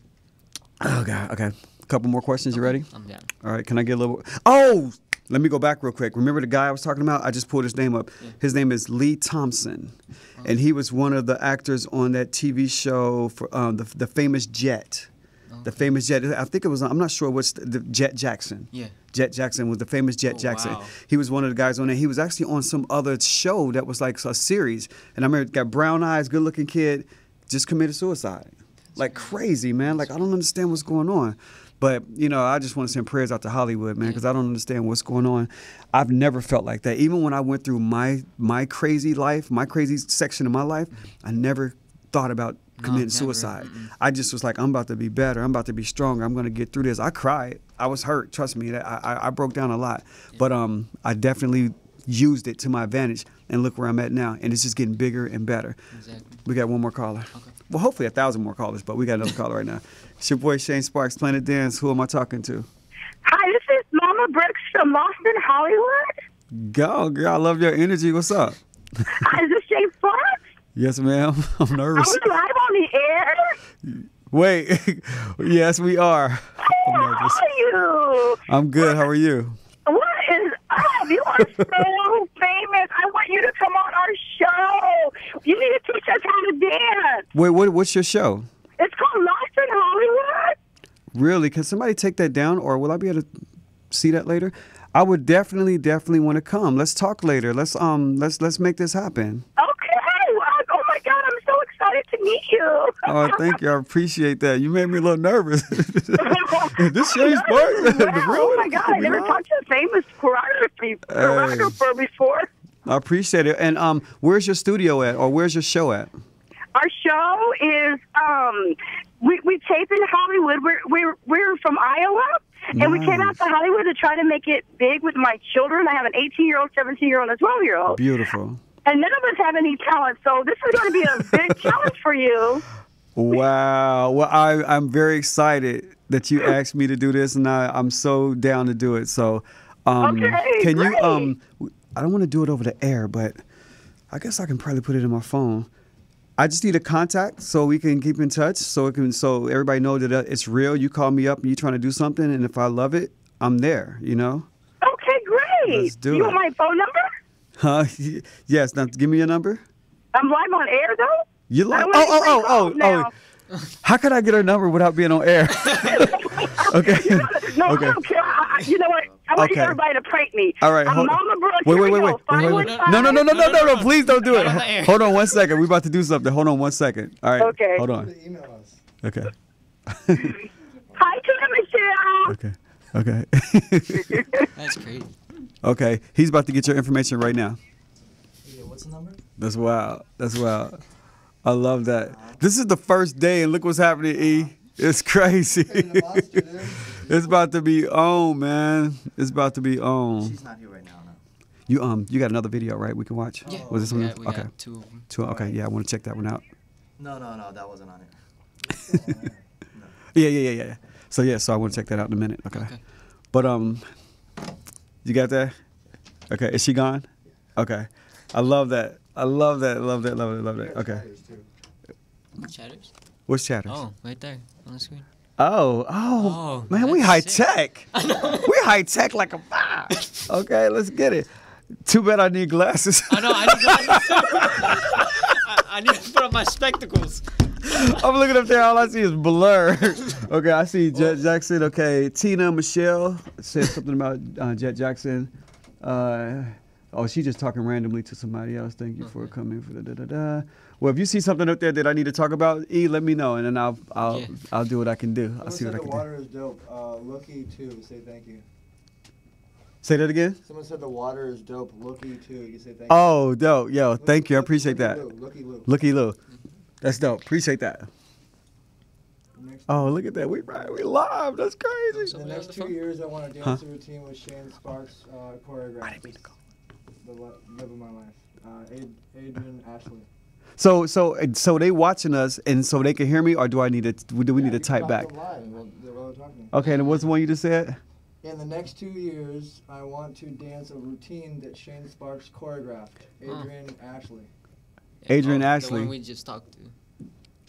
oh god, okay. A couple more questions. Okay. You ready? I'm down. All right. Can I get a little? Oh, let me go back real quick. Remember the guy I was talking about? I just pulled his name up. Yeah. His name is Lee Thompson, oh. and he was one of the actors on that TV show for um, the the famous Jet the famous Jet. I think it was. I'm not sure what's the, the Jet Jackson. Yeah. Jet Jackson was the famous Jet oh, Jackson. Wow. He was one of the guys on there. He was actually on some other show that was like a series. And I remember got brown eyes, good looking kid, just committed suicide. That's like crazy, man. Like I don't understand what's going on. But you know, I just want to send prayers out to Hollywood, man, because I don't understand what's going on. I've never felt like that. Even when I went through my my crazy life, my crazy section of my life, mm-hmm. I never thought about committing no, suicide. Mm I just was like, I'm about to be better. I'm about to be stronger. I'm going to get through this. I cried. I was hurt. Trust me, I, I, I broke down a lot. Yeah. But um, I definitely used it to my advantage. And look where I'm at now. And it's just getting bigger and better. Exactly. We got one more caller. Okay. Well, hopefully a thousand more callers, but we got another caller right now. It's your boy Shane Sparks, Planet Dance. Who am I talking to? Hi, this is Mama Brooks from Austin, Hollywood. Go, girl. I love your energy. What's up? Hi, is this Shane Sparks? Yes, ma'am. I'm nervous. Are we live on the air? Wait. yes, we are. I'm nervous. How are you? I'm good. How are you? What is up? You are so famous. I want you to come on our show. You need to teach us how to dance. Wait, what, what's your show? It's called Lost in Hollywood. Really? Can somebody take that down, or will I be able to see that later? I would definitely, definitely want to come. Let's talk later. Let's um, let's let's make this happen. Oh you Oh, thank you. I appreciate that. You made me a little nervous. this Shane Sparks? Wow. Oh my God, I never talked to a famous choreography, choreographer hey. before. I appreciate it. And um, where's your studio at, or where's your show at? Our show is um, we we tape in Hollywood. We're we're we're from Iowa. Nice. And we came out to Hollywood to try to make it big with my children. I have an 18 year old, 17 year old, and a 12 year old. Beautiful and none of us have any talent. So this is going to be a big challenge for you. Wow. Well, I, I'm very excited that you asked me to do this, and I, I'm so down to do it. So, um, okay, can great. you? Um, I don't want to do it over the air, but I guess I can probably put it in my phone. I just need a contact so we can keep in touch, so it can so everybody know that uh, it's real. You call me up and you trying to do something, and if I love it, I'm there. You know. Okay, great. Let's do you it. want my phone number? Uh, yes. Now, give me your number. I'm live on air though. Oh, you live? Oh, oh, oh, oh, oh, oh. How could I get her number without being on air? okay. No, okay. I don't care. I, you know what? I want okay. everybody to prank me. All right. I'm hold Mama Brooke. Wait, wait, wait, wait, No, no, no, no, no, no, no. Please don't do it. Hold on one second. We're about to do something. Hold on one second. All right. Okay. Hold on. Okay. Hi, Tuna Michelle. Okay. Okay. That's crazy. Okay, he's about to get your information right now. what's the number? That's wild. That's wild. I love that. This is the first day, and look what's happening, E. It's crazy. it's about to be on, man. It's about to be on. She's not here right now. No. You um, you got another video, right? We can watch. Yeah. Was this one? Yeah, okay. two of them. Two. Okay. Yeah, I want to check that one out. No, no, no, that wasn't on it. Yeah, yeah, yeah, yeah. So yeah, so I want to check that out in a minute. Okay. okay. But um, you got that? Okay. Is she gone? Okay. I love that. I love that. Love that. Love it. Love that. Okay. Chatters. What's chatters? Oh, right there on the screen. Oh, oh, oh man, we high sick. tech. we high tech like a vibe. Okay, let's get it. Too bad I need glasses. I know. I need glasses. I, I need to put on my spectacles. I'm looking up there. All I see is blur. okay, I see Jet Jackson. Okay, Tina Michelle said something about uh, Jet Jackson. Uh, oh, she's just talking randomly to somebody else. Thank you for mm-hmm. coming. For the da da da. Well, if you see something up there that I need to talk about, E, let me know, and then I'll I'll yeah. I'll do what I can do. I'll see what I can do. The water is dope. Uh, Lucky too. Say thank you. Say that again. Someone said the water is dope. Looky too. You say thank oh, you. Oh, dope. Yo, Looky, thank you. I appreciate Looky that. Looky Lou. Looky Lou. Looky Lou. That's dope. Appreciate that. Oh, look at that. We we live. That's crazy. The next two years, I want to dance huh? routine with Shane Sparks uh, choreographed. I didn't mean to call. The of my life. Uh, Adrian Ashley. So so so they watching us, and so they can hear me, or do I need to? Do we yeah, need to type back? We'll, okay, and what's the one you just said? In the next two years, I want to dance a routine that Shane Sparks choreographed. Adrian huh. Ashley. Adrian oh, Ashley. we just talked to.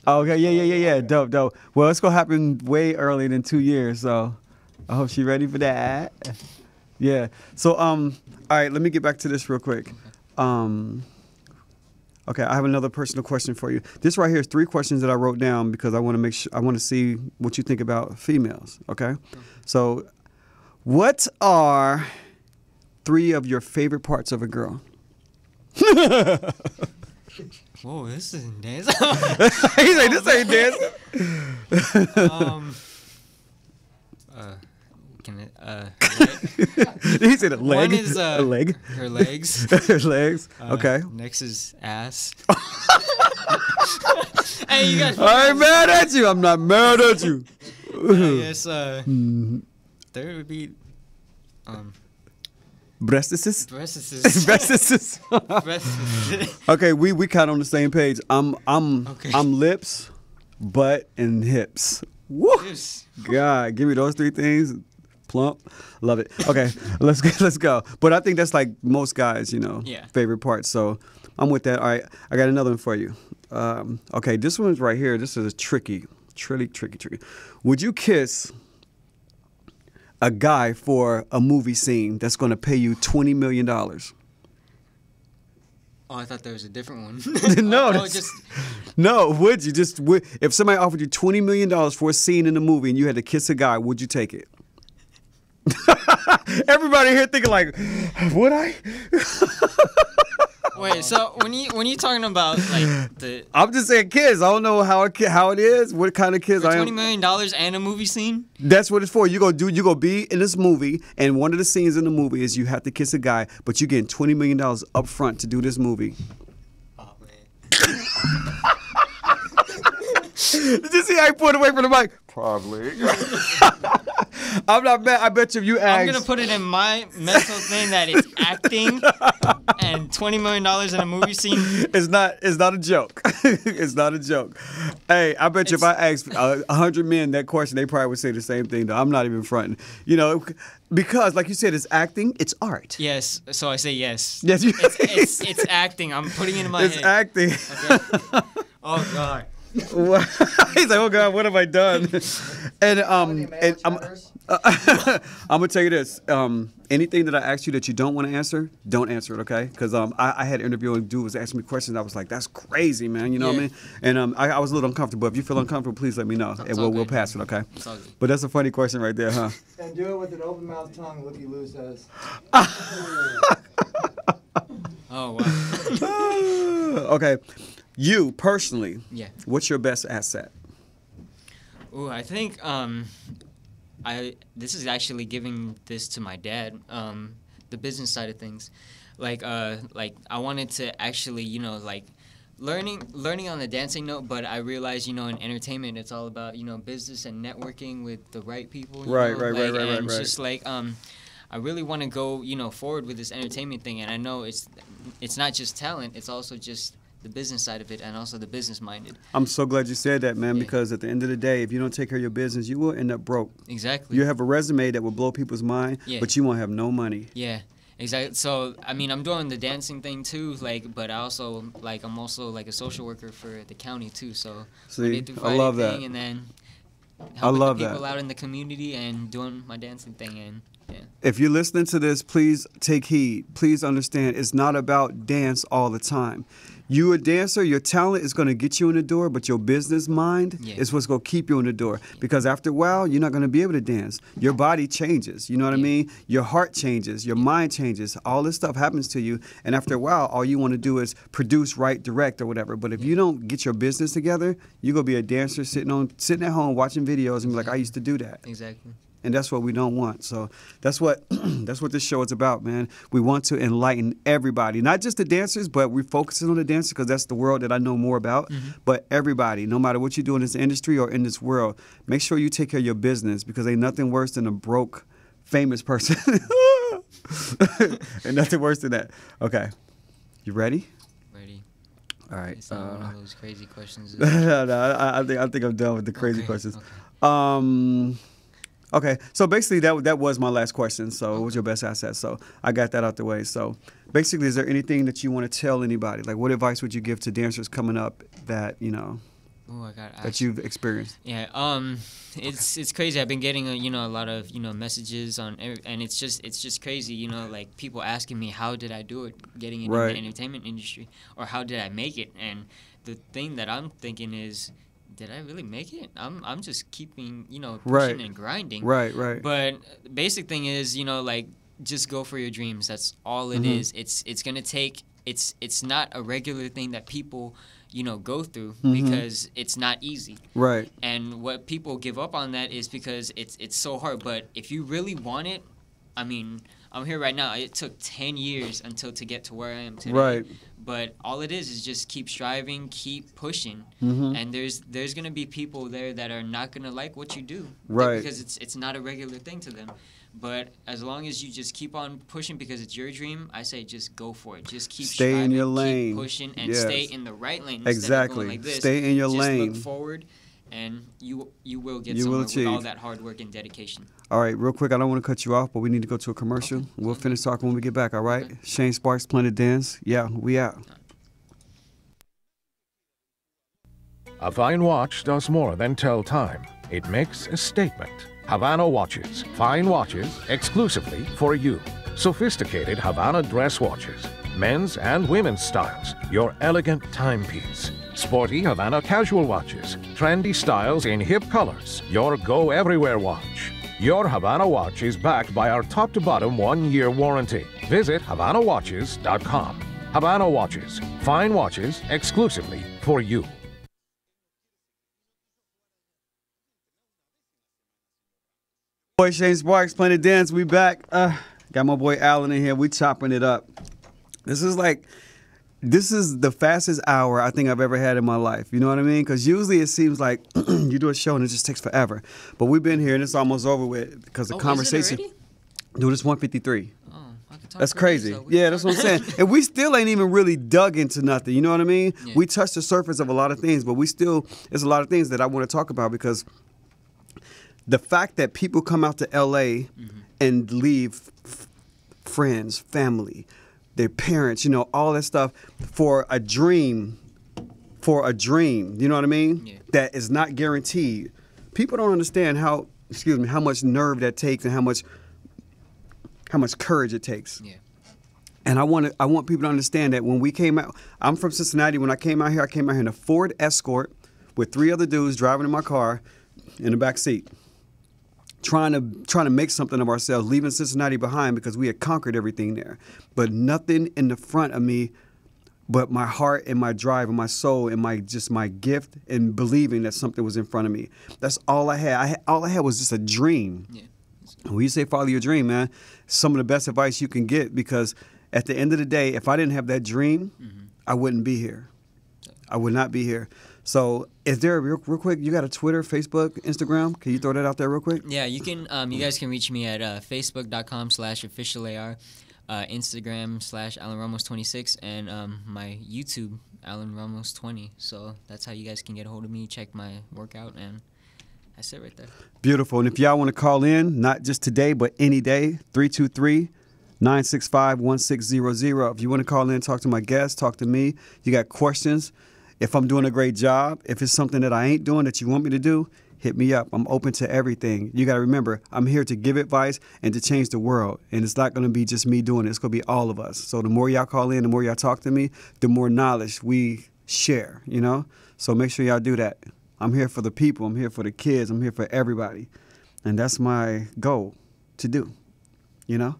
Oh, okay, yeah, yeah, yeah, yeah. Dope, dope. Well, it's gonna happen way earlier than two years, so I hope she's ready for that. Yeah. So, um, all right, let me get back to this real quick. Okay. Um, okay, I have another personal question for you. This right here is three questions that I wrote down because I want to make sure I want to see what you think about females. okay. So, what are three of your favorite parts of a girl? Whoa, oh, this isn't dance. He's like, this ain't dance. um, uh, can it, uh, he said a leg. One is uh, a leg. Her legs. her legs. Uh, okay. Next is ass. hey, you guys. I ain't mad at you. I'm not mad at you. yes. Uh, mm-hmm. there would be. Um breastises. Breastises. breastises. okay, we we kind of on the same page. I'm I'm okay. I'm lips, butt, and hips. Woo! God, give me those three things. Plump, love it. Okay, let's go, let's go. But I think that's like most guys, you know, yeah. favorite part. So I'm with that. All right, I got another one for you. Um, okay, this one's right here. This is tricky, tricky, tricky, tricky. Would you kiss? a guy for a movie scene that's going to pay you twenty million dollars? Oh, I thought there was a different one. no, oh, just... no. Would you just would, if somebody offered you twenty million dollars for a scene in a movie and you had to kiss a guy, would you take it? Everybody here thinking like, would I? Wait, so when you when you talking about like the I'm just saying kids. I don't know how it, how it is, what kind of kids I am. Twenty million dollars and a movie scene. That's what it's for. You go do you go be in this movie, and one of the scenes in the movie is you have to kiss a guy, but you're getting twenty million dollars up front to do this movie. Oh man. Did you see how he pulled away from the mic? Probably. I'm not mad. I bet you if you ask. I'm gonna put it in my mental thing that it's acting, and twenty million dollars in a movie scene. It's not. It's not a joke. it's not a joke. Hey, I bet you if I asked hundred men that question, they probably would say the same thing. Though I'm not even fronting. You know, because like you said, it's acting. It's art. Yes. So I say yes. Yes. You it's, it's, it's acting. I'm putting it in my it's head. It's acting. Okay? Oh God. He's like, oh God, what have I done? and um, and I'm, uh, I'm gonna tell you this. Um, anything that I ask you that you don't want to answer, don't answer it, okay? Because um, I, I had an interview and dude was asking me questions. I was like, that's crazy, man. You know yeah. what I mean? And um, I, I, was a little uncomfortable. If you feel uncomfortable, please let me know, it's and we'll, we'll pass it, okay? But that's a funny question right there, huh? and do it with an open mouth tongue, you lose us. oh wow. okay you personally, yeah. what's your best asset? Oh, I think um, I this is actually giving this to my dad. Um, the business side of things, like uh, like I wanted to actually, you know, like learning learning on the dancing note, but I realized, you know, in entertainment, it's all about you know business and networking with the right people. Right, know? right, like, right, right, and right, right. Just like um, I really want to go, you know, forward with this entertainment thing, and I know it's it's not just talent; it's also just the business side of it and also the business minded. I'm so glad you said that, man, yeah. because at the end of the day, if you don't take care of your business, you will end up broke. Exactly. You have a resume that will blow people's mind, yeah. but you won't have no money. Yeah. Exactly. So I mean, I'm doing the dancing thing too, like, but I also like I'm also like a social worker for the county too. So See, I love that. And then I love people that. out in the community and doing my dancing thing and. Yeah. If you're listening to this, please take heed. Please understand it's not about dance all the time. You a dancer, your talent is going to get you in the door, but your business mind yeah. is what's going to keep you in the door. Because after a while, you're not going to be able to dance. Your body changes. You know what yeah. I mean? Your heart changes. Your mind changes. All this stuff happens to you, and after a while, all you want to do is produce, write, direct, or whatever. But if you don't get your business together, you're gonna be a dancer sitting on sitting at home watching videos and be like, I used to do that. Exactly and that's what we don't want. So that's what that's what this show is about, man. We want to enlighten everybody, not just the dancers, but we're focusing on the dancers because that's the world that I know more about. Mm-hmm. But everybody, no matter what you do in this industry or in this world, make sure you take care of your business because ain't nothing worse than a broke famous person. and nothing worse than that. Okay, you ready? Ready. All right. It's not uh, one of uh, those crazy questions. no, no, I, I, think I think I'm done with the crazy okay, questions. Okay. Um. Okay, so basically that that was my last question. So it was your best asset. So I got that out the way. So basically, is there anything that you want to tell anybody? Like, what advice would you give to dancers coming up that you know? Ooh, that you've experienced. Yeah, um, it's okay. it's crazy. I've been getting a, uh, you know a lot of you know messages on, and it's just it's just crazy. You know, like people asking me how did I do it, getting into right. the entertainment industry, or how did I make it? And the thing that I'm thinking is did I really make it? I'm I'm just keeping you know pushing right. and grinding. Right, right. But basic thing is you know like just go for your dreams. That's all it mm-hmm. is. It's it's gonna take. It's it's not a regular thing that people you know go through mm-hmm. because it's not easy. Right. And what people give up on that is because it's it's so hard. But if you really want it, I mean, I'm here right now. It took 10 years until to get to where I am today. Right but all it is is just keep striving keep pushing mm-hmm. and there's there's gonna be people there that are not gonna like what you do right because it's it's not a regular thing to them but as long as you just keep on pushing because it's your dream i say just go for it just keep stay striving, in your lane keep pushing and yes. stay in the right lane exactly like this, stay in your just lane look forward and you you will get you somewhere will achieve. with all that hard work and dedication. All right, real quick, I don't want to cut you off, but we need to go to a commercial. Okay. We'll finish talking when we get back. All right, okay. Shane Sparks, Planet Dance. Yeah, we out. A fine watch does more than tell time. It makes a statement. Havana watches, fine watches, exclusively for you. Sophisticated Havana dress watches, men's and women's styles, your elegant timepiece. Sporty Havana casual watches, trendy styles in hip colors, your go everywhere watch. Your Havana watch is backed by our top to bottom one year warranty. Visit HavanaWatches.com. Havana Watches, fine watches exclusively for you. Boy Shane Sparks, playing the Dance, we back. Uh, got my boy Allen in here. We chopping it up. This is like this is the fastest hour I think I've ever had in my life. You know what I mean? Because usually it seems like you do a show and it just takes forever. But we've been here and it's almost over with because the oh, conversation. Dude, it's 153. Oh, that's crazy. so yeah, that's what I'm saying. and we still ain't even really dug into nothing. You know what I mean? Yeah. We touched the surface of a lot of things, but we still, there's a lot of things that I want to talk about because the fact that people come out to LA mm-hmm. and leave f- friends, family, their parents, you know, all that stuff for a dream, for a dream, you know what I mean? Yeah. That is not guaranteed. People don't understand how, excuse me, how much nerve that takes and how much, how much courage it takes. Yeah. And I want to, I want people to understand that when we came out, I'm from Cincinnati. When I came out here, I came out here in a Ford Escort with three other dudes driving in my car in the back seat trying to trying to make something of ourselves, leaving Cincinnati behind because we had conquered everything there. But nothing in the front of me but my heart and my drive and my soul and my just my gift and believing that something was in front of me. That's all I had. I all I had was just a dream. Yeah. When you say follow your dream, man, some of the best advice you can get because at the end of the day, if I didn't have that dream, mm-hmm. I wouldn't be here. I would not be here. So, is there real, real quick? You got a Twitter, Facebook, Instagram? Can you throw that out there real quick? Yeah, you can. Um, you guys can reach me at uh, facebook.com/slash officialar, uh, Instagram/slash Alan Ramos twenty six, and um, my YouTube Alan Ramos twenty. So that's how you guys can get a hold of me. Check my workout and. That's it right there. Beautiful. And if y'all want to call in, not just today, but any day, 323 965 1600. If you want to call in, talk to my guests, talk to me. You got questions, if I'm doing a great job, if it's something that I ain't doing that you want me to do, hit me up. I'm open to everything. You got to remember, I'm here to give advice and to change the world. And it's not going to be just me doing it, it's going to be all of us. So the more y'all call in, the more y'all talk to me, the more knowledge we share, you know? So make sure y'all do that. I'm here for the people, I'm here for the kids, I'm here for everybody. And that's my goal to do, you know?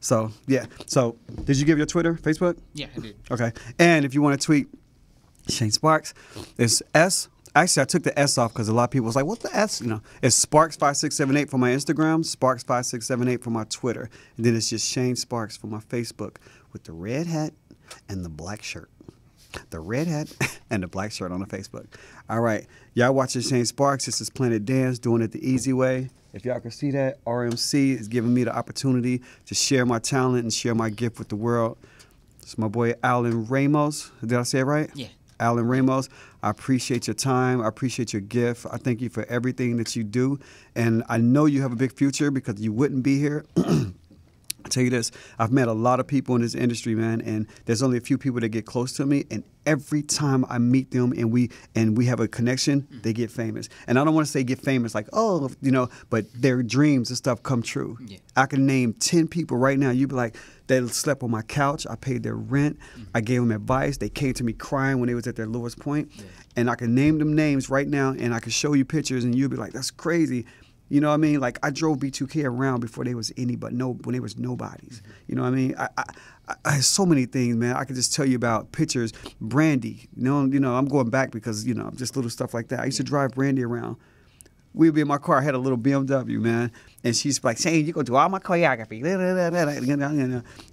So, yeah. So, did you give your Twitter, Facebook? Yeah, I did. Okay. And if you want to tweet, Shane Sparks. It's S. Actually, I took the S off because a lot of people was like, "What the S?" You know, it's Sparks five six seven eight for my Instagram, Sparks five six seven eight for my Twitter, and then it's just Shane Sparks for my Facebook with the red hat and the black shirt, the red hat and the black shirt on the Facebook. All right, y'all watching Shane Sparks. This is Planet Dance doing it the easy way. If y'all can see that, RMC is giving me the opportunity to share my talent and share my gift with the world. It's my boy Alan Ramos. Did I say it right? Yeah. Alan Ramos, I appreciate your time. I appreciate your gift. I thank you for everything that you do. And I know you have a big future because you wouldn't be here. I tell you this, I've met a lot of people in this industry, man, and there's only a few people that get close to me. And every time I meet them and we and we have a connection, mm. they get famous. And I don't want to say get famous like, oh, you know, but their dreams and stuff come true. Yeah. I can name ten people right now. You'd be like, they slept on my couch. I paid their rent. Mm-hmm. I gave them advice. They came to me crying when they was at their lowest point. Yeah. And I can name them names right now, and I can show you pictures, and you'll be like, that's crazy. You know what I mean? Like I drove B2K around before they was any but no when they was nobodies. Mm-hmm. You know what I mean? I, I, I, so many things, man. I could just tell you about pictures. Brandy, you know, you know, I'm going back because you know just little stuff like that. I used to drive Brandy around. We'd be in my car. I had a little BMW, man, and she's like, "Shane, you gonna do all my choreography?"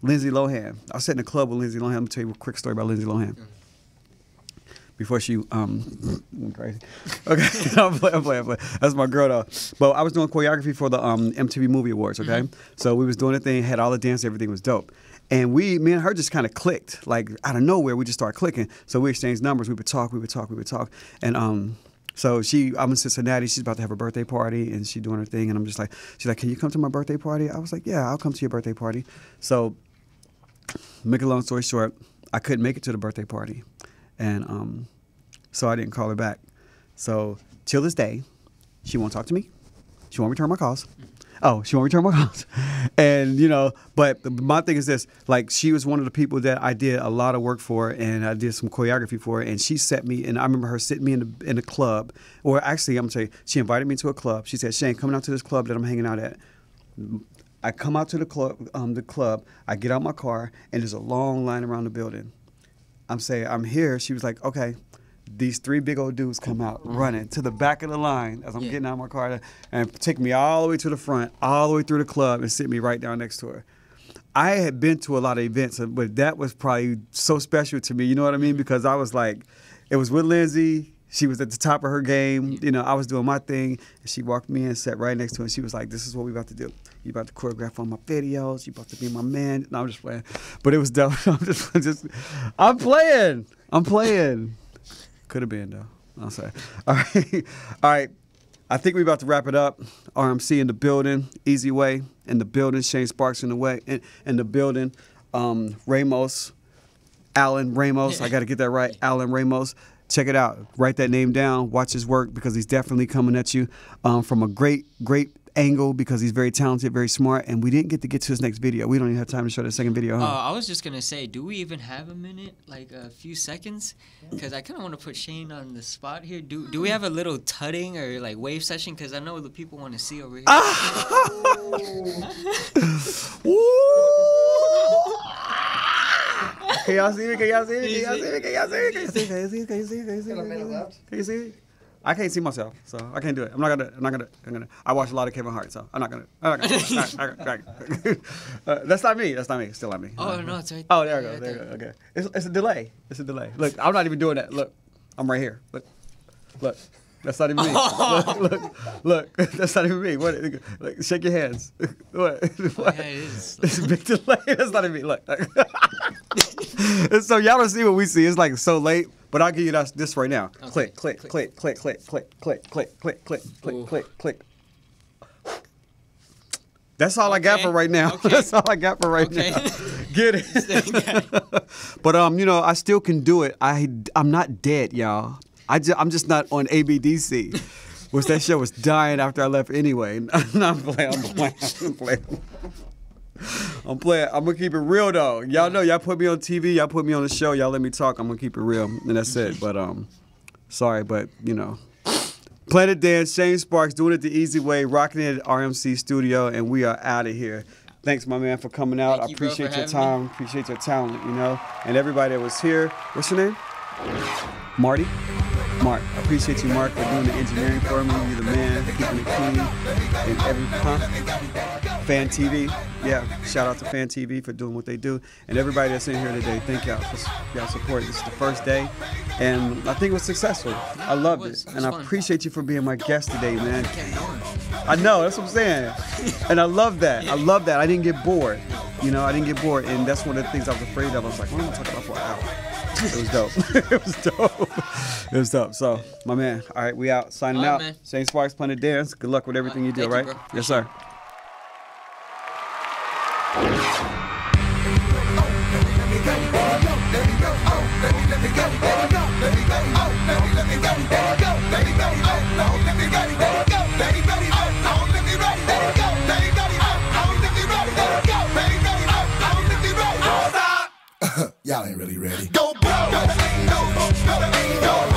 Lindsay Lohan. I was sitting in the club with Lindsay Lohan. I'm gonna tell you a quick story about Lindsay Lohan before she um went crazy. Okay, I'm playing, I'm playing, I'm playing. That's my girl though. But I was doing choreography for the um, MTV Movie Awards. Okay, mm-hmm. so we was doing a thing, had all the dance, everything was dope. And we, me and her, just kind of clicked like out of nowhere. We just started clicking. So we exchanged numbers. We would talk. We would talk. We would talk. And um. So she, I'm in Cincinnati. She's about to have her birthday party, and she's doing her thing. And I'm just like, she's like, "Can you come to my birthday party?" I was like, "Yeah, I'll come to your birthday party." So, make a long story short, I couldn't make it to the birthday party. And um, so I didn't call her back. So till this day, she won't talk to me. She won't return my calls. Oh, she won't return my calls. and you know, but my thing is this: like, she was one of the people that I did a lot of work for, and I did some choreography for, and she set me. And I remember her sitting me in the in the club, or actually, I'm gonna tell you, she invited me to a club. She said, "Shane, coming out to this club that I'm hanging out at." I come out to the club, um, the club. I get out my car, and there's a long line around the building. I'm saying, I'm here. She was like, okay. These three big old dudes come out mm-hmm. running to the back of the line as I'm yeah. getting out of my car to, and take me all the way to the front, all the way through the club, and sit me right down next to her. I had been to a lot of events, but that was probably so special to me. You know what I mean? Mm-hmm. Because I was like, it was with Lindsay, she was at the top of her game. You know, I was doing my thing, and she walked me in, sat right next to her, and she was like, "This is what we about to do. You about to choreograph all my videos. You about to be my man." No, I'm just playing, but it was dope. I'm just, just, I'm playing. I'm playing. Could have been though. I'll say. All right, all right. I think we're about to wrap it up. RMC in the building, Easy Way in the building, Shane Sparks in the way in, in the building, um, Ramos, Alan Ramos. I got to get that right. Alan Ramos check it out. Write that name down. Watch his work because he's definitely coming at you um, from a great, great angle because he's very talented, very smart, and we didn't get to get to his next video. We don't even have time to show the second video. Huh? Uh, I was just gonna say, do we even have a minute, like a few seconds? Because I kind of want to put Shane on the spot here. Do do we have a little tutting or like wave session? Because I know the people want to see over here. Can y'all Que ja zie ik, que ja zie ik, que ja zie ik, Can y'all see? que ja zie see? Can you zie ik, que ja zie ik, que ja zie see? I can't see myself, so I can't do it. I'm not gonna. I'm not gonna. I'm gonna. I watch a lot of Kevin Hart, so I'm not gonna. I'm not gonna. I'm not uh, that's not me. That's not me. It's still not me. Oh no, no it's right. Oh, there yeah, go. There I go. Okay. It's, it's a delay. It's a delay. Look, I'm not even doing that. Look, I'm right here. Look, look. That's not even me. Look, look, look, that's not even me. What? Like, shake your hands. What? what? Yeah, it is. big delay. That's not even me. Look. so y'all don't see what we see. It's like so late. But I'll give you this right now. Click, click, click, click, click, click, click, click, click, click, click, click, click. That's all I got for right now. That's all I got for right now. Get it. but um, you know, I still can do it. I I'm not dead, y'all. I just, I'm just not on ABDC, which that show was dying after I left anyway. I'm playing. I'm playing. I'm playing. I'm playing. I'm gonna keep it real though. Y'all know y'all put me on TV. Y'all put me on the show. Y'all let me talk. I'm gonna keep it real, and that's it. But um, sorry, but you know, Planet Dance, Shane Sparks doing it the easy way, rocking it at RMC Studio, and we are out of here. Thanks, my man, for coming out. Thank I appreciate you, bro, your time. Me. Appreciate your talent. You know, and everybody that was here. What's your name? Marty. Mark, I appreciate you, Mark, for doing the engineering for me. You're the man, keeping it clean and every huh? Fan TV, yeah. Shout out to Fan TV for doing what they do, and everybody that's in here today. Thank y'all for y'all support. This is the first day, and I think it was successful. I loved it, and I appreciate you for being my guest today, man. I know that's what I'm saying, and I love that. I love that. I didn't get bored. You know, I didn't get bored, and that's one of the things I was afraid of. I was like, what am I talking about for an hour? it was dope. it was dope. It was dope. So, my man. All right, we out. Signing right, out. Man. Saint Sparks Planet Dance. Good luck with everything right, you do. right? You, yes, sir. Y'all ain't really ready. Go go, go, go, go, go, go, go.